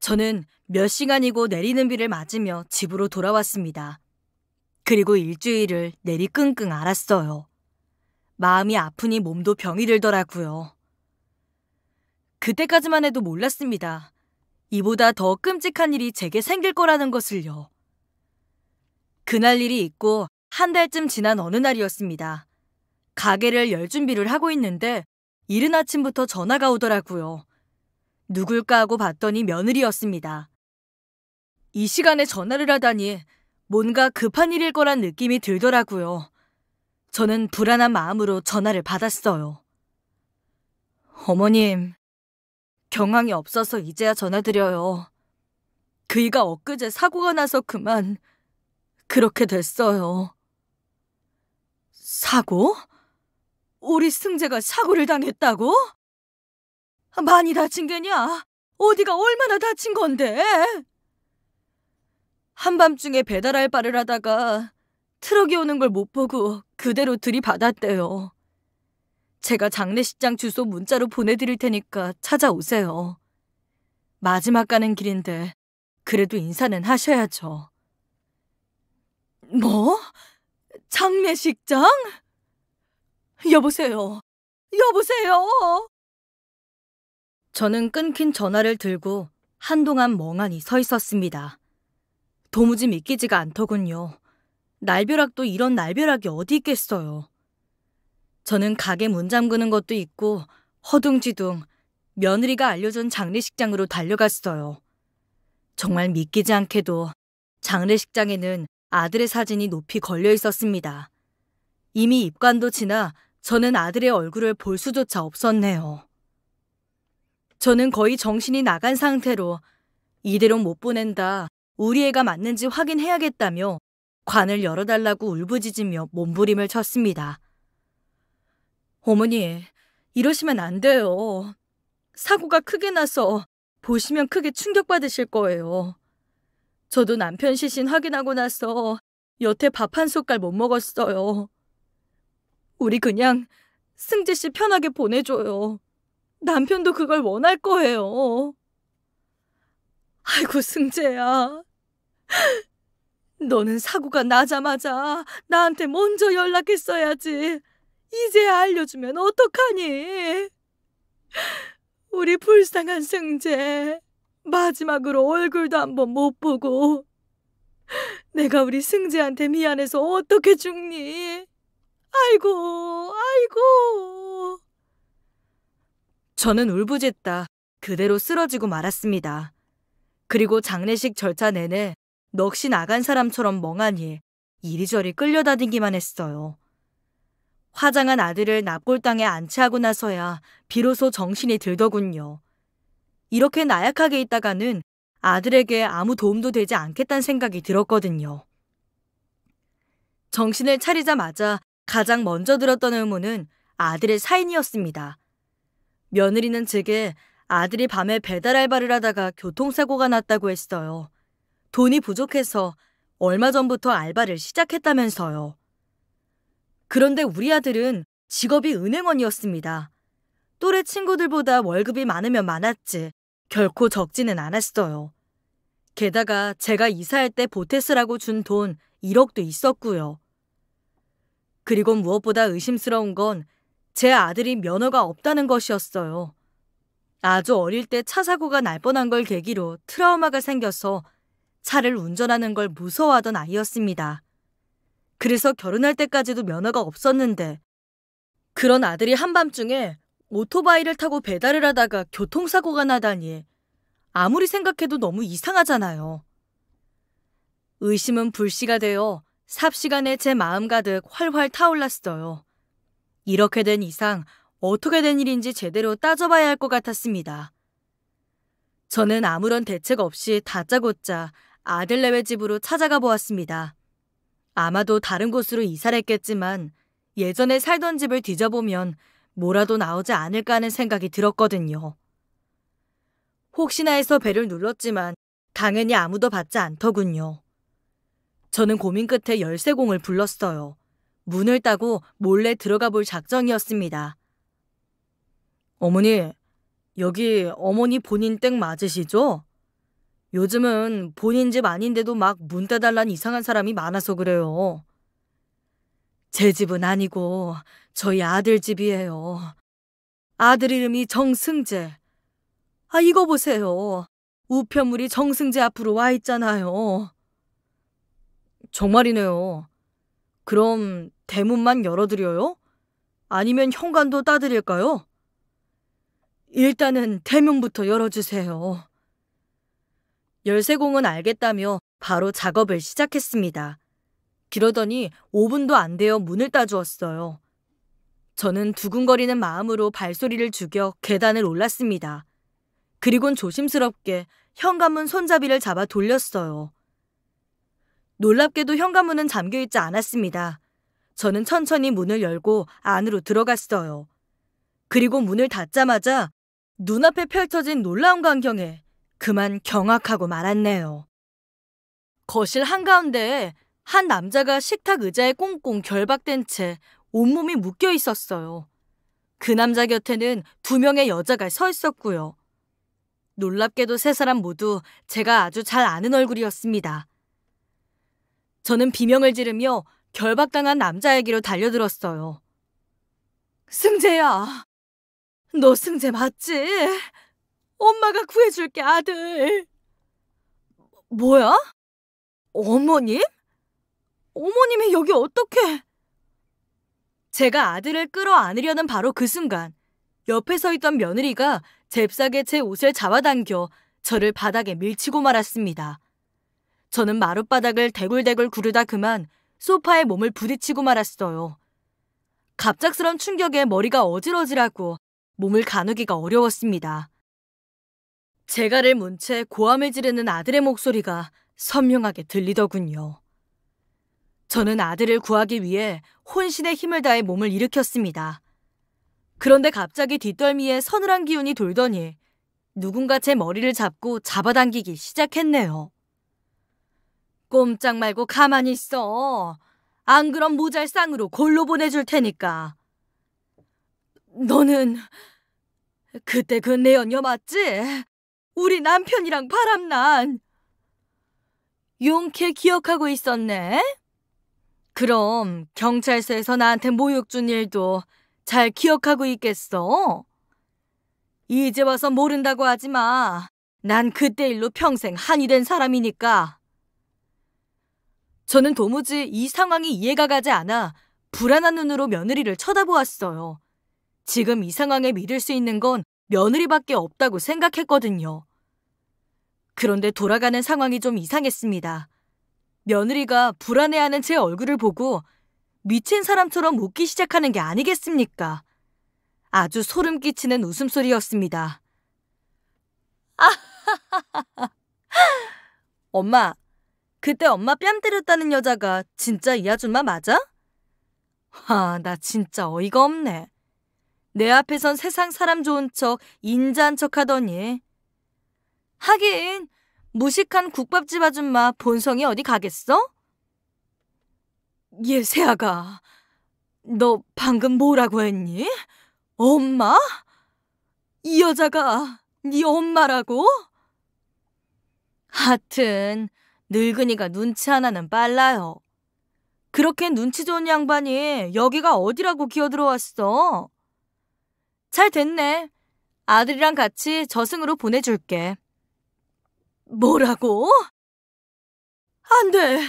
저는 몇 시간이고 내리는 비를 맞으며 집으로 돌아왔습니다. 그리고 일주일을 내리끙끙 앓았어요. 마음이 아프니 몸도 병이 들더라고요. 그때까지만 해도 몰랐습니다. 이보다 더 끔찍한 일이 제게 생길 거라는 것을요. 그날 일이 있고 한 달쯤 지난 어느 날이었습니다. 가게를 열 준비를 하고 있는데 이른 아침부터 전화가 오더라고요. 누굴까 하고 봤더니 며느리였습니다. 이 시간에 전화를 하다니 뭔가 급한 일일 거란 느낌이 들더라고요. 저는 불안한 마음으로 전화를 받았어요. 어머님, 경황이 없어서 이제야 전해드려요 그이가 엊그제 사고가 나서 그만 그렇게 됐어요. 사고? 우리 승재가 사고를 당했다고? 많이 다친 게냐? 어디가 얼마나 다친 건데? 한밤중에 배달 알바를 하다가 트럭이 오는 걸 못 보고 그대로 들이받았대요. 제가 장례식장 주소 문자로 보내드릴 테니까 찾아오세요. 마지막 가는 길인데 그래도 인사는 하셔야죠. 뭐? 장례식장? 여보세요. 여보세요. 저는 끊긴 전화를 들고 한동안 멍하니 서 있었습니다. 도무지 믿기지가 않더군요. 날벼락도 이런 날벼락이 어디 있겠어요. 저는 가게 문 잠그는 것도 있고 허둥지둥 며느리가 알려준 장례식장으로 달려갔어요. 정말 믿기지 않게도 장례식장에는 아들의 사진이 높이 걸려 있었습니다. 이미 입관도 지나 저는 아들의 얼굴을 볼 수조차 없었네요. 저는 거의 정신이 나간 상태로 이대로 못 보낸다, 우리 애가 맞는지 확인해야겠다며 관을 열어달라고 울부짖으며 몸부림을 쳤습니다. 어머니, 이러시면 안 돼요. 사고가 크게 나서 보시면 크게 충격받으실 거예요. 저도 남편 시신 확인하고 나서 여태 밥 한 숟갈 못 먹었어요. 우리 그냥 승재 씨 편하게 보내줘요. 남편도 그걸 원할 거예요. 아이고, 승재야. 너는 사고가 나자마자 나한테 먼저 연락했어야지. 이제 알려주면 어떡하니? 우리 불쌍한 승재 마지막으로 얼굴도 한번 못 보고 내가 우리 승재한테 미안해서 어떻게 죽니? 아이고 아이고 저는 울부짖다 그대로 쓰러지고 말았습니다. 그리고 장례식 절차 내내 넋이 나간 사람처럼 멍하니 이리저리 끌려다니기만 했어요. 화장한 아들을 납골당에 안치하고 나서야 비로소 정신이 들더군요. 이렇게 나약하게 있다가는 아들에게 아무 도움도 되지 않겠다는 생각이 들었거든요. 정신을 차리자마자 가장 먼저 들었던 의문은 아들의 사인이었습니다. 며느리는 제게 아들이 밤에 배달 알바를 하다가 교통사고가 났다고 했어요. 돈이 부족해서 얼마 전부터 알바를 시작했다면서요. 그런데 우리 아들은 직업이 은행원이었습니다. 또래 친구들보다 월급이 많으면 많았지 결코 적지는 않았어요. 게다가 제가 이사할 때 보태스라고 준 돈 1억도 있었고요. 그리고 무엇보다 의심스러운 건 제 아들이 면허가 없다는 것이었어요. 아주 어릴 때 차 사고가 날 뻔한 걸 계기로 트라우마가 생겨서 차를 운전하는 걸 무서워하던 아이였습니다. 그래서 결혼할 때까지도 면허가 없었는데 그런 아들이 한밤중에 오토바이를 타고 배달을 하다가 교통사고가 나다니 아무리 생각해도 너무 이상하잖아요. 의심은 불씨가 되어 삽시간에 제 마음 가득 활활 타올랐어요. 이렇게 된 이상 어떻게 된 일인지 제대로 따져봐야 할 것 같았습니다. 저는 아무런 대책 없이 다짜고짜 아들 내외 집으로 찾아가 보았습니다. 아마도 다른 곳으로 이사를 했겠지만 예전에 살던 집을 뒤져보면 뭐라도 나오지 않을까 하는 생각이 들었거든요. 혹시나 해서 배를 눌렀지만 당연히 아무도 받지 않더군요. 저는 고민 끝에 열쇠공을 불렀어요. 문을 따고 몰래 들어가 볼 작정이었습니다. 어머니, 여기 어머니 본인 댁 맞으시죠? 요즘은 본인 집 아닌데도 막 문 따달란 이상한 사람이 많아서 그래요. 제 집은 아니고 저희 아들 집이에요. 아들 이름이 정승재. 아, 이거 보세요. 우편물이 정승재 앞으로 와 있잖아요. 정말이네요. 그럼 대문만 열어드려요? 아니면 현관도 따드릴까요? 일단은 대문부터 열어주세요. 열쇠공은 알겠다며 바로 작업을 시작했습니다. 그러더니 5분도 안 되어 문을 따주었어요. 저는 두근거리는 마음으로 발소리를 죽여 계단을 올랐습니다. 그리곤 조심스럽게 현관문 손잡이를 잡아 돌렸어요. 놀랍게도 현관문은 잠겨 있지 않았습니다. 저는 천천히 문을 열고 안으로 들어갔어요. 그리고 문을 닫자마자 눈앞에 펼쳐진 놀라운 광경에 그만 경악하고 말았네요. 거실 한가운데에 한 남자가 식탁 의자에 꽁꽁 결박된 채 온몸이 묶여 있었어요. 그 남자 곁에는 두 명의 여자가 서 있었고요. 놀랍게도 세 사람 모두 제가 아주 잘 아는 얼굴이었습니다. 저는 비명을 지르며 결박당한 남자에게로 달려들었어요. 승재야, 너 승재 맞지? 엄마가 구해줄게, 아들. 뭐야? 어머님? 어머님이 여기 어떻게? 제가 아들을 끌어안으려는 바로 그 순간 옆에 서 있던 며느리가 잽싸게 제 옷을 잡아당겨 저를 바닥에 밀치고 말았습니다. 저는 마룻바닥을 대굴대굴 구르다 그만 소파에 몸을 부딪히고 말았어요. 갑작스런 충격에 머리가 어질어질하고 몸을 가누기가 어려웠습니다. 제갈을 문채 고함을 지르는 아들의 목소리가 선명하게 들리더군요. 저는 아들을 구하기 위해 혼신의 힘을 다해 몸을 일으켰습니다. 그런데 갑자기 뒷덜미에 서늘한 기운이 돌더니 누군가 제 머리를 잡고 잡아당기기 시작했네요. 꼼짝 말고 가만히 있어. 안 그럼 모잘 쌍으로 골로 보내줄 테니까. 너는 그때 그내 연녀 맞지? 우리 남편이랑 바람난. 용케 기억하고 있었네. 그럼 경찰서에서 나한테 모욕 준 일도 잘 기억하고 있겠어? 이제 와서 모른다고 하지 마. 난 그때 일로 평생 한이 된 사람이니까. 저는 도무지 이 상황이 이해가 가지 않아 불안한 눈으로 며느리를 쳐다보았어요. 지금 이 상황에 믿을 수 있는 건 며느리밖에 없다고 생각했거든요. 그런데 돌아가는 상황이 좀 이상했습니다. 며느리가 불안해하는 제 얼굴을 보고 미친 사람처럼 웃기 시작하는 게 아니겠습니까? 아주 소름 끼치는 웃음소리였습니다. 아, 엄마, 그때 엄마 뺨 때렸다는 여자가 진짜 이 아줌마 맞아? 아, 나 진짜 어이가 없네. 내 앞에선 세상 사람 좋은 척, 인자한 척 하더니. 하긴, 무식한 국밥집 아줌마 본성이 어디 가겠어? 예, 세아가. 너 방금 뭐라고 했니? 엄마? 이 여자가 네 엄마라고? 하튼 여 늙은이가 눈치 하나는 빨라요. 그렇게 눈치 좋은 양반이 여기가 어디라고 기어들어왔어? 잘 됐네. 아들이랑 같이 저승으로 보내줄게. 뭐라고? 안 돼.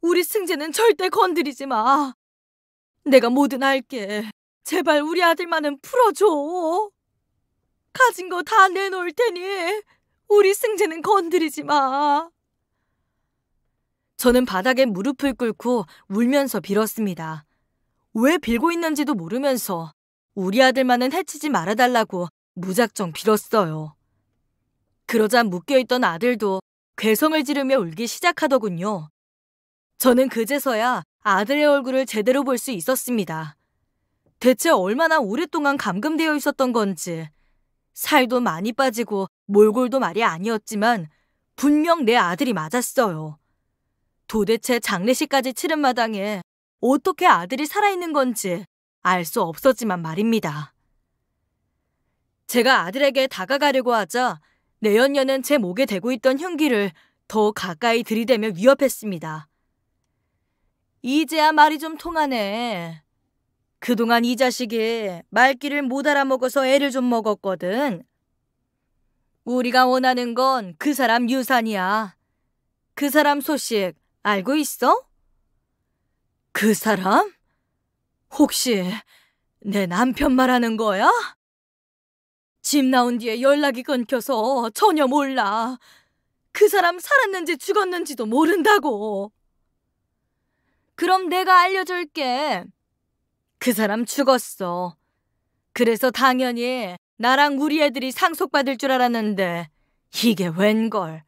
우리 승재는 절대 건드리지 마. 내가 뭐든 알게 제발 우리 아들만은 풀어줘. 가진 거 다 내놓을 테니 우리 승재는 건드리지 마. 저는 바닥에 무릎을 꿇고 울면서 빌었습니다. 왜 빌고 있는지도 모르면서 우리 아들만은 해치지 말아달라고 무작정 빌었어요. 그러자 묶여있던 아들도 괴성을 지르며 울기 시작하더군요. 저는 그제서야 아들의 얼굴을 제대로 볼 수 있었습니다. 대체 얼마나 오랫동안 감금되어 있었던 건지. 살도 많이 빠지고 몰골도 말이 아니었지만 분명 내 아들이 맞았어요. 도대체 장례식까지 치른 마당에 어떻게 아들이 살아있는 건지 알수 없었지만 말입니다. 제가 아들에게 다가가려고 하자 내연녀는 제 목에 대고 있던 흉기를 더 가까이 들이대며 위협했습니다. 이제야 말이 좀 통하네. 그동안 이 자식이 말귀를 못 알아먹어서 애를 좀 먹었거든. 우리가 원하는 건 그 사람 유산이야. 그 사람 소식 알고 있어? 그 사람? 혹시 내 남편 말하는 거야? 집 나온 뒤에 연락이 끊겨서 전혀 몰라. 그 사람 살았는지 죽었는지도 모른다고. 그럼 내가 알려줄게. 그 사람 죽었어. 그래서 당연히 나랑 우리 애들이 상속받을 줄 알았는데 이게 웬걸.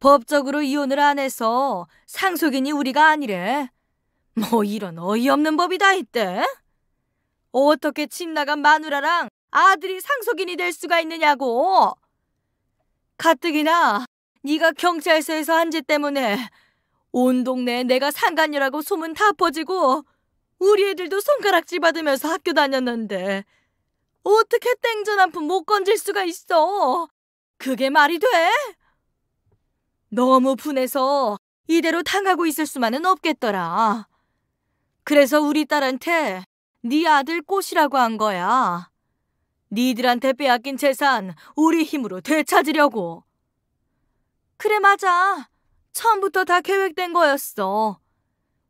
법적으로 이혼을 안 해서 상속인이 우리가 아니래. 뭐 이런 어이없는 법이 다했대 어떻게 집 나간 마누라랑 아들이 상속인이 될 수가 있느냐고. 가뜩이나 네가 경찰서에서 한 짓 때문에 온 동네에 내가 상간녀라고 소문 다 퍼지고 우리 애들도 손가락질 받으면서 학교 다녔는데 어떻게 땡전 한 푼 못 건질 수가 있어? 그게 말이 돼? 너무 분해서 이대로 당하고 있을 수만은 없겠더라. 그래서 우리 딸한테 네 아들 꽃이라고 한 거야. 니들한테 빼앗긴 재산 우리 힘으로 되찾으려고. 그래 맞아. 처음부터 다 계획된 거였어.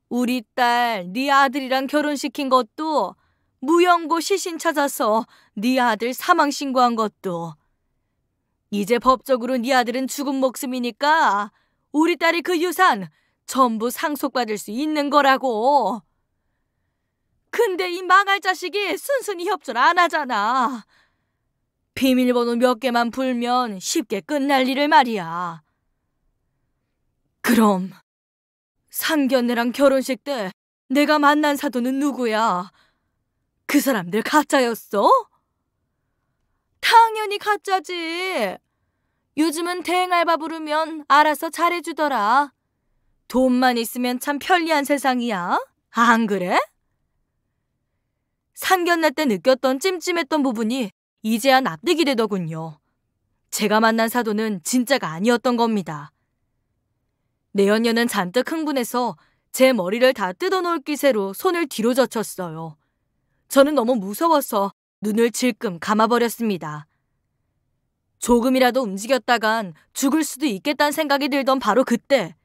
우리 딸 네 아들이랑 결혼시킨 것도 무영고 시신 찾아서 네 아들 사망 신고한 것도 이제 법적으로 네 아들은 죽은 목숨이니까 우리 딸이 그 유산 전부 상속받을 수 있는 거라고. 근데 이 망할 자식이 순순히 협조를 안 하잖아. 비밀번호 몇 개만 불면 쉽게 끝날 일을 말이야. 그럼 상견례랑 결혼식 때 내가 만난 사도는 누구야? 그 사람들 가짜였어? 당연히 가짜지. 요즘은 대행 알바 부르면 알아서 잘해주더라. 돈만 있으면 참 편리한 세상이야. 안 그래? 상견날때 느꼈던 찜찜했던 부분이 이제야 납득이 되더군요. 제가 만난 사도는 진짜가 아니었던 겁니다. 내연녀는 잔뜩 흥분해서 제 머리를 다 뜯어놓을 기세로 손을 뒤로 젖혔어요. 저는 너무 무서워서 눈을 질끔 감아버렸습니다. 조금이라도 움직였다간 죽을 수도 있겠다는 생각이 들던 바로 그때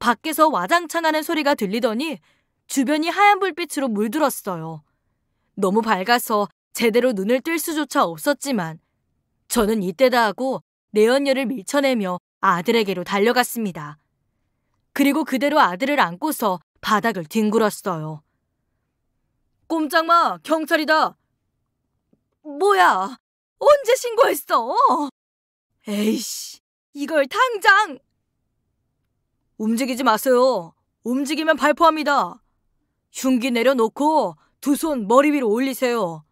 밖에서 와장창 하는 소리가 들리더니 주변이 하얀 불빛으로 물들었어요. 너무 밝아서 제대로 눈을 뜰 수조차 없었지만 저는 이때다 하고 내연녀를 밀쳐내며 아들에게로 달려갔습니다. 그리고 그대로 아들을 안고서 바닥을 뒹굴었어요. 꼼짝마, 경찰이다! 뭐야, 언제 신고했어? 에이씨, 이걸 당장! 움직이지 마세요. 움직이면 발포합니다. 흉기 내려놓고 두손 머리 위로 올리세요.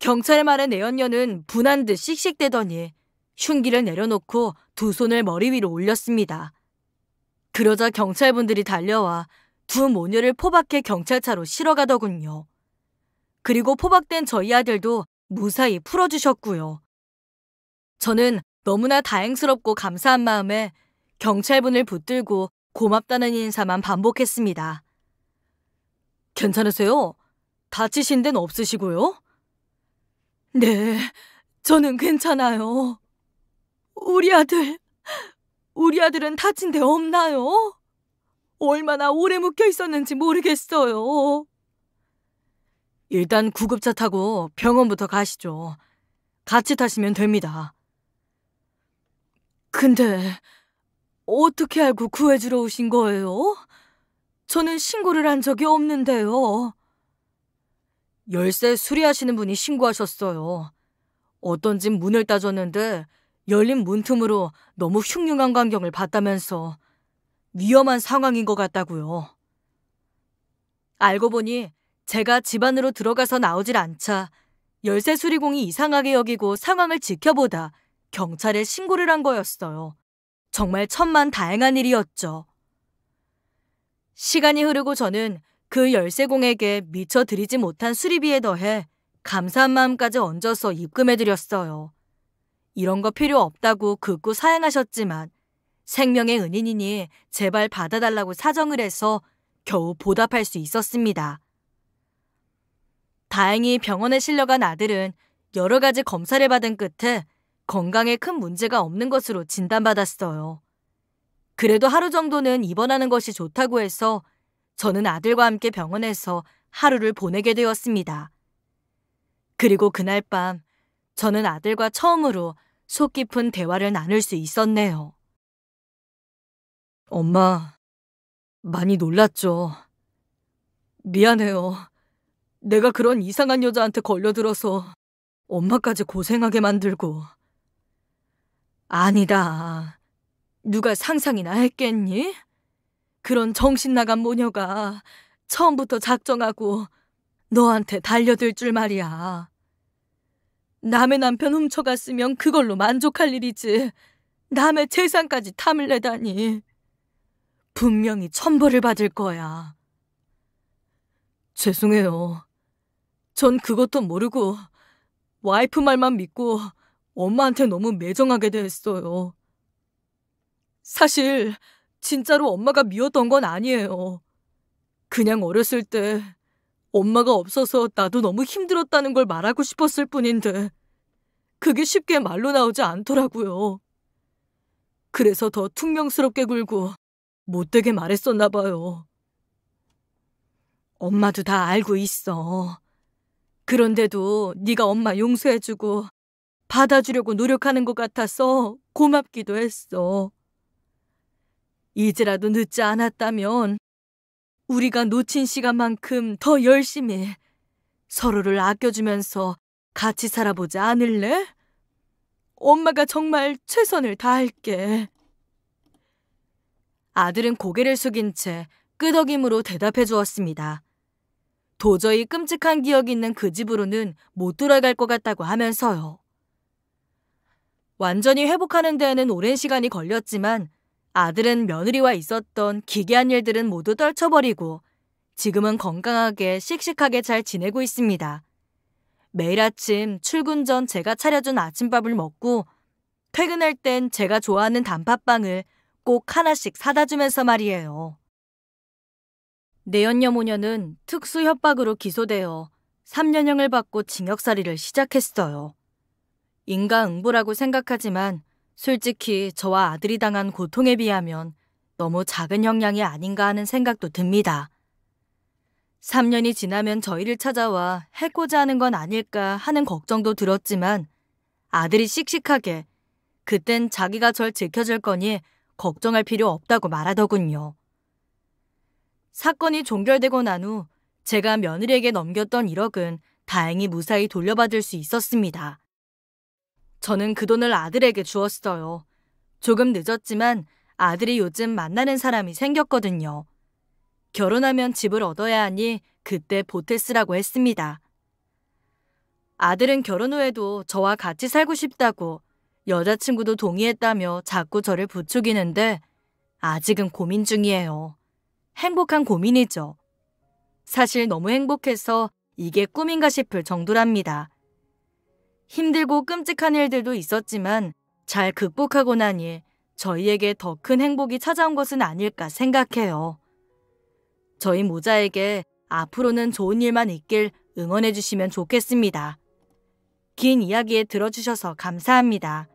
경찰 말에 내연녀는 분한 듯 씩씩대더니 흉기를 내려놓고 두 손을 머리 위로 올렸습니다. 그러자 경찰분들이 달려와 두 모녀를 포박해 경찰차로 실어가더군요. 그리고 포박된 저희 아들도 무사히 풀어주셨고요. 저는 너무나 다행스럽고 감사한 마음에 경찰분을 붙들고 고맙다는 인사만 반복했습니다. 괜찮으세요? 다치신 데는 없으시고요? 네, 저는 괜찮아요. 우리 아들, 우리 아들은 다친 데 없나요? 얼마나 오래 묶여 있었는지 모르겠어요. 일단 구급차 타고 병원부터 가시죠. 같이 타시면 됩니다. 근데 어떻게 알고 구해주러 오신 거예요? 저는 신고를 한 적이 없는데요. 열쇠 수리하시는 분이 신고하셨어요. 어떤 집 문을 따졌는데 열린 문틈으로 너무 흉흉한 광경을 봤다면서 위험한 상황인 것 같다고요. 알고 보니 제가 집 안으로 들어가서 나오질 않자 열쇠 수리공이 이상하게 여기고 상황을 지켜보다 경찰에 신고를 한 거였어요. 정말 천만 다행한 일이었죠. 시간이 흐르고 저는 그 열쇠공에게 미처 드리지 못한 수리비에 더해 감사한 마음까지 얹어서 입금해드렸어요. 이런 거 필요 없다고 극구 사양하셨지만 생명의 은인이니 제발 받아달라고 사정을 해서 겨우 보답할 수 있었습니다. 다행히 병원에 실려간 아들은 여러 가지 검사를 받은 끝에 건강에 큰 문제가 없는 것으로 진단받았어요. 그래도 하루 정도는 입원하는 것이 좋다고 해서 저는 아들과 함께 병원에서 하루를 보내게 되었습니다. 그리고 그날 밤 저는 아들과 처음으로 속 깊은 대화를 나눌 수 있었네요. 엄마, 많이 놀랐죠. 미안해요. 내가 그런 이상한 여자한테 걸려들어서 엄마까지 고생하게 만들고. 아니다. 누가 상상이나 했겠니? 그런 정신 나간 모녀가 처음부터 작정하고 너한테 달려들 줄 말이야. 남의 남편 훔쳐갔으면 그걸로 만족할 일이지. 남의 재산까지 탐을 내다니. 분명히 천벌을 받을 거야. 죄송해요. 전 그것도 모르고 와이프 말만 믿고 엄마한테 너무 매정하게 대했어요. 사실 진짜로 엄마가 미웠던 건 아니에요. 그냥 어렸을 때 엄마가 없어서 나도 너무 힘들었다는 걸 말하고 싶었을 뿐인데 그게 쉽게 말로 나오지 않더라고요. 그래서 더 퉁명스럽게 굴고 못되게 말했었나 봐요. 엄마도 다 알고 있어. 그런데도 네가 엄마 용서해주고 받아주려고 노력하는 것 같아서 고맙기도 했어. 이제라도 늦지 않았다면 우리가 놓친 시간만큼 더 열심히 서로를 아껴주면서 같이 살아보지 않을래? 엄마가 정말 최선을 다할게. 아들은 고개를 숙인 채 끄덕임으로 대답해 주었습니다. 도저히 끔찍한 기억이 있는 그 집으로는 못 돌아갈 것 같다고 하면서요. 완전히 회복하는 데에는 오랜 시간이 걸렸지만 아들은 며느리와 있었던 기괴한 일들은 모두 떨쳐버리고 지금은 건강하게 씩씩하게 잘 지내고 있습니다. 매일 아침 출근 전 제가 차려준 아침밥을 먹고 퇴근할 땐 제가 좋아하는 단팥빵을 꼭 하나씩 사다 주면서 말이에요. 내연녀 모녀는 특수 협박으로 기소되어 3년형을 받고 징역살이를 시작했어요. 인과응보라고 생각하지만 솔직히 저와 아들이 당한 고통에 비하면 너무 작은 형량이 아닌가 하는 생각도 듭니다. 3년이 지나면 저희를 찾아와 해코자 하는 건 아닐까 하는 걱정도 들었지만 아들이 씩씩하게 그땐 자기가 절 지켜줄 거니 걱정할 필요 없다고 말하더군요. 사건이 종결되고 난 후 제가 며느리에게 넘겼던 1억은 다행히 무사히 돌려받을 수 있었습니다. 저는 그 돈을 아들에게 주었어요. 조금 늦었지만 아들이 요즘 만나는 사람이 생겼거든요. 결혼하면 집을 얻어야 하니 그때 보태 쓰라고 했습니다. 아들은 결혼 후에도 저와 같이 살고 싶다고 여자친구도 동의했다며 자꾸 저를 부추기는데 아직은 고민 중이에요. 행복한 고민이죠. 사실 너무 행복해서 이게 꿈인가 싶을 정도랍니다. 힘들고 끔찍한 일들도 있었지만 잘 극복하고 나니 저희에게 더 큰 행복이 찾아온 것은 아닐까 생각해요. 저희 모자에게 앞으로는 좋은 일만 있길 응원해 주시면 좋겠습니다. 긴 이야기에 들어주셔서 감사합니다.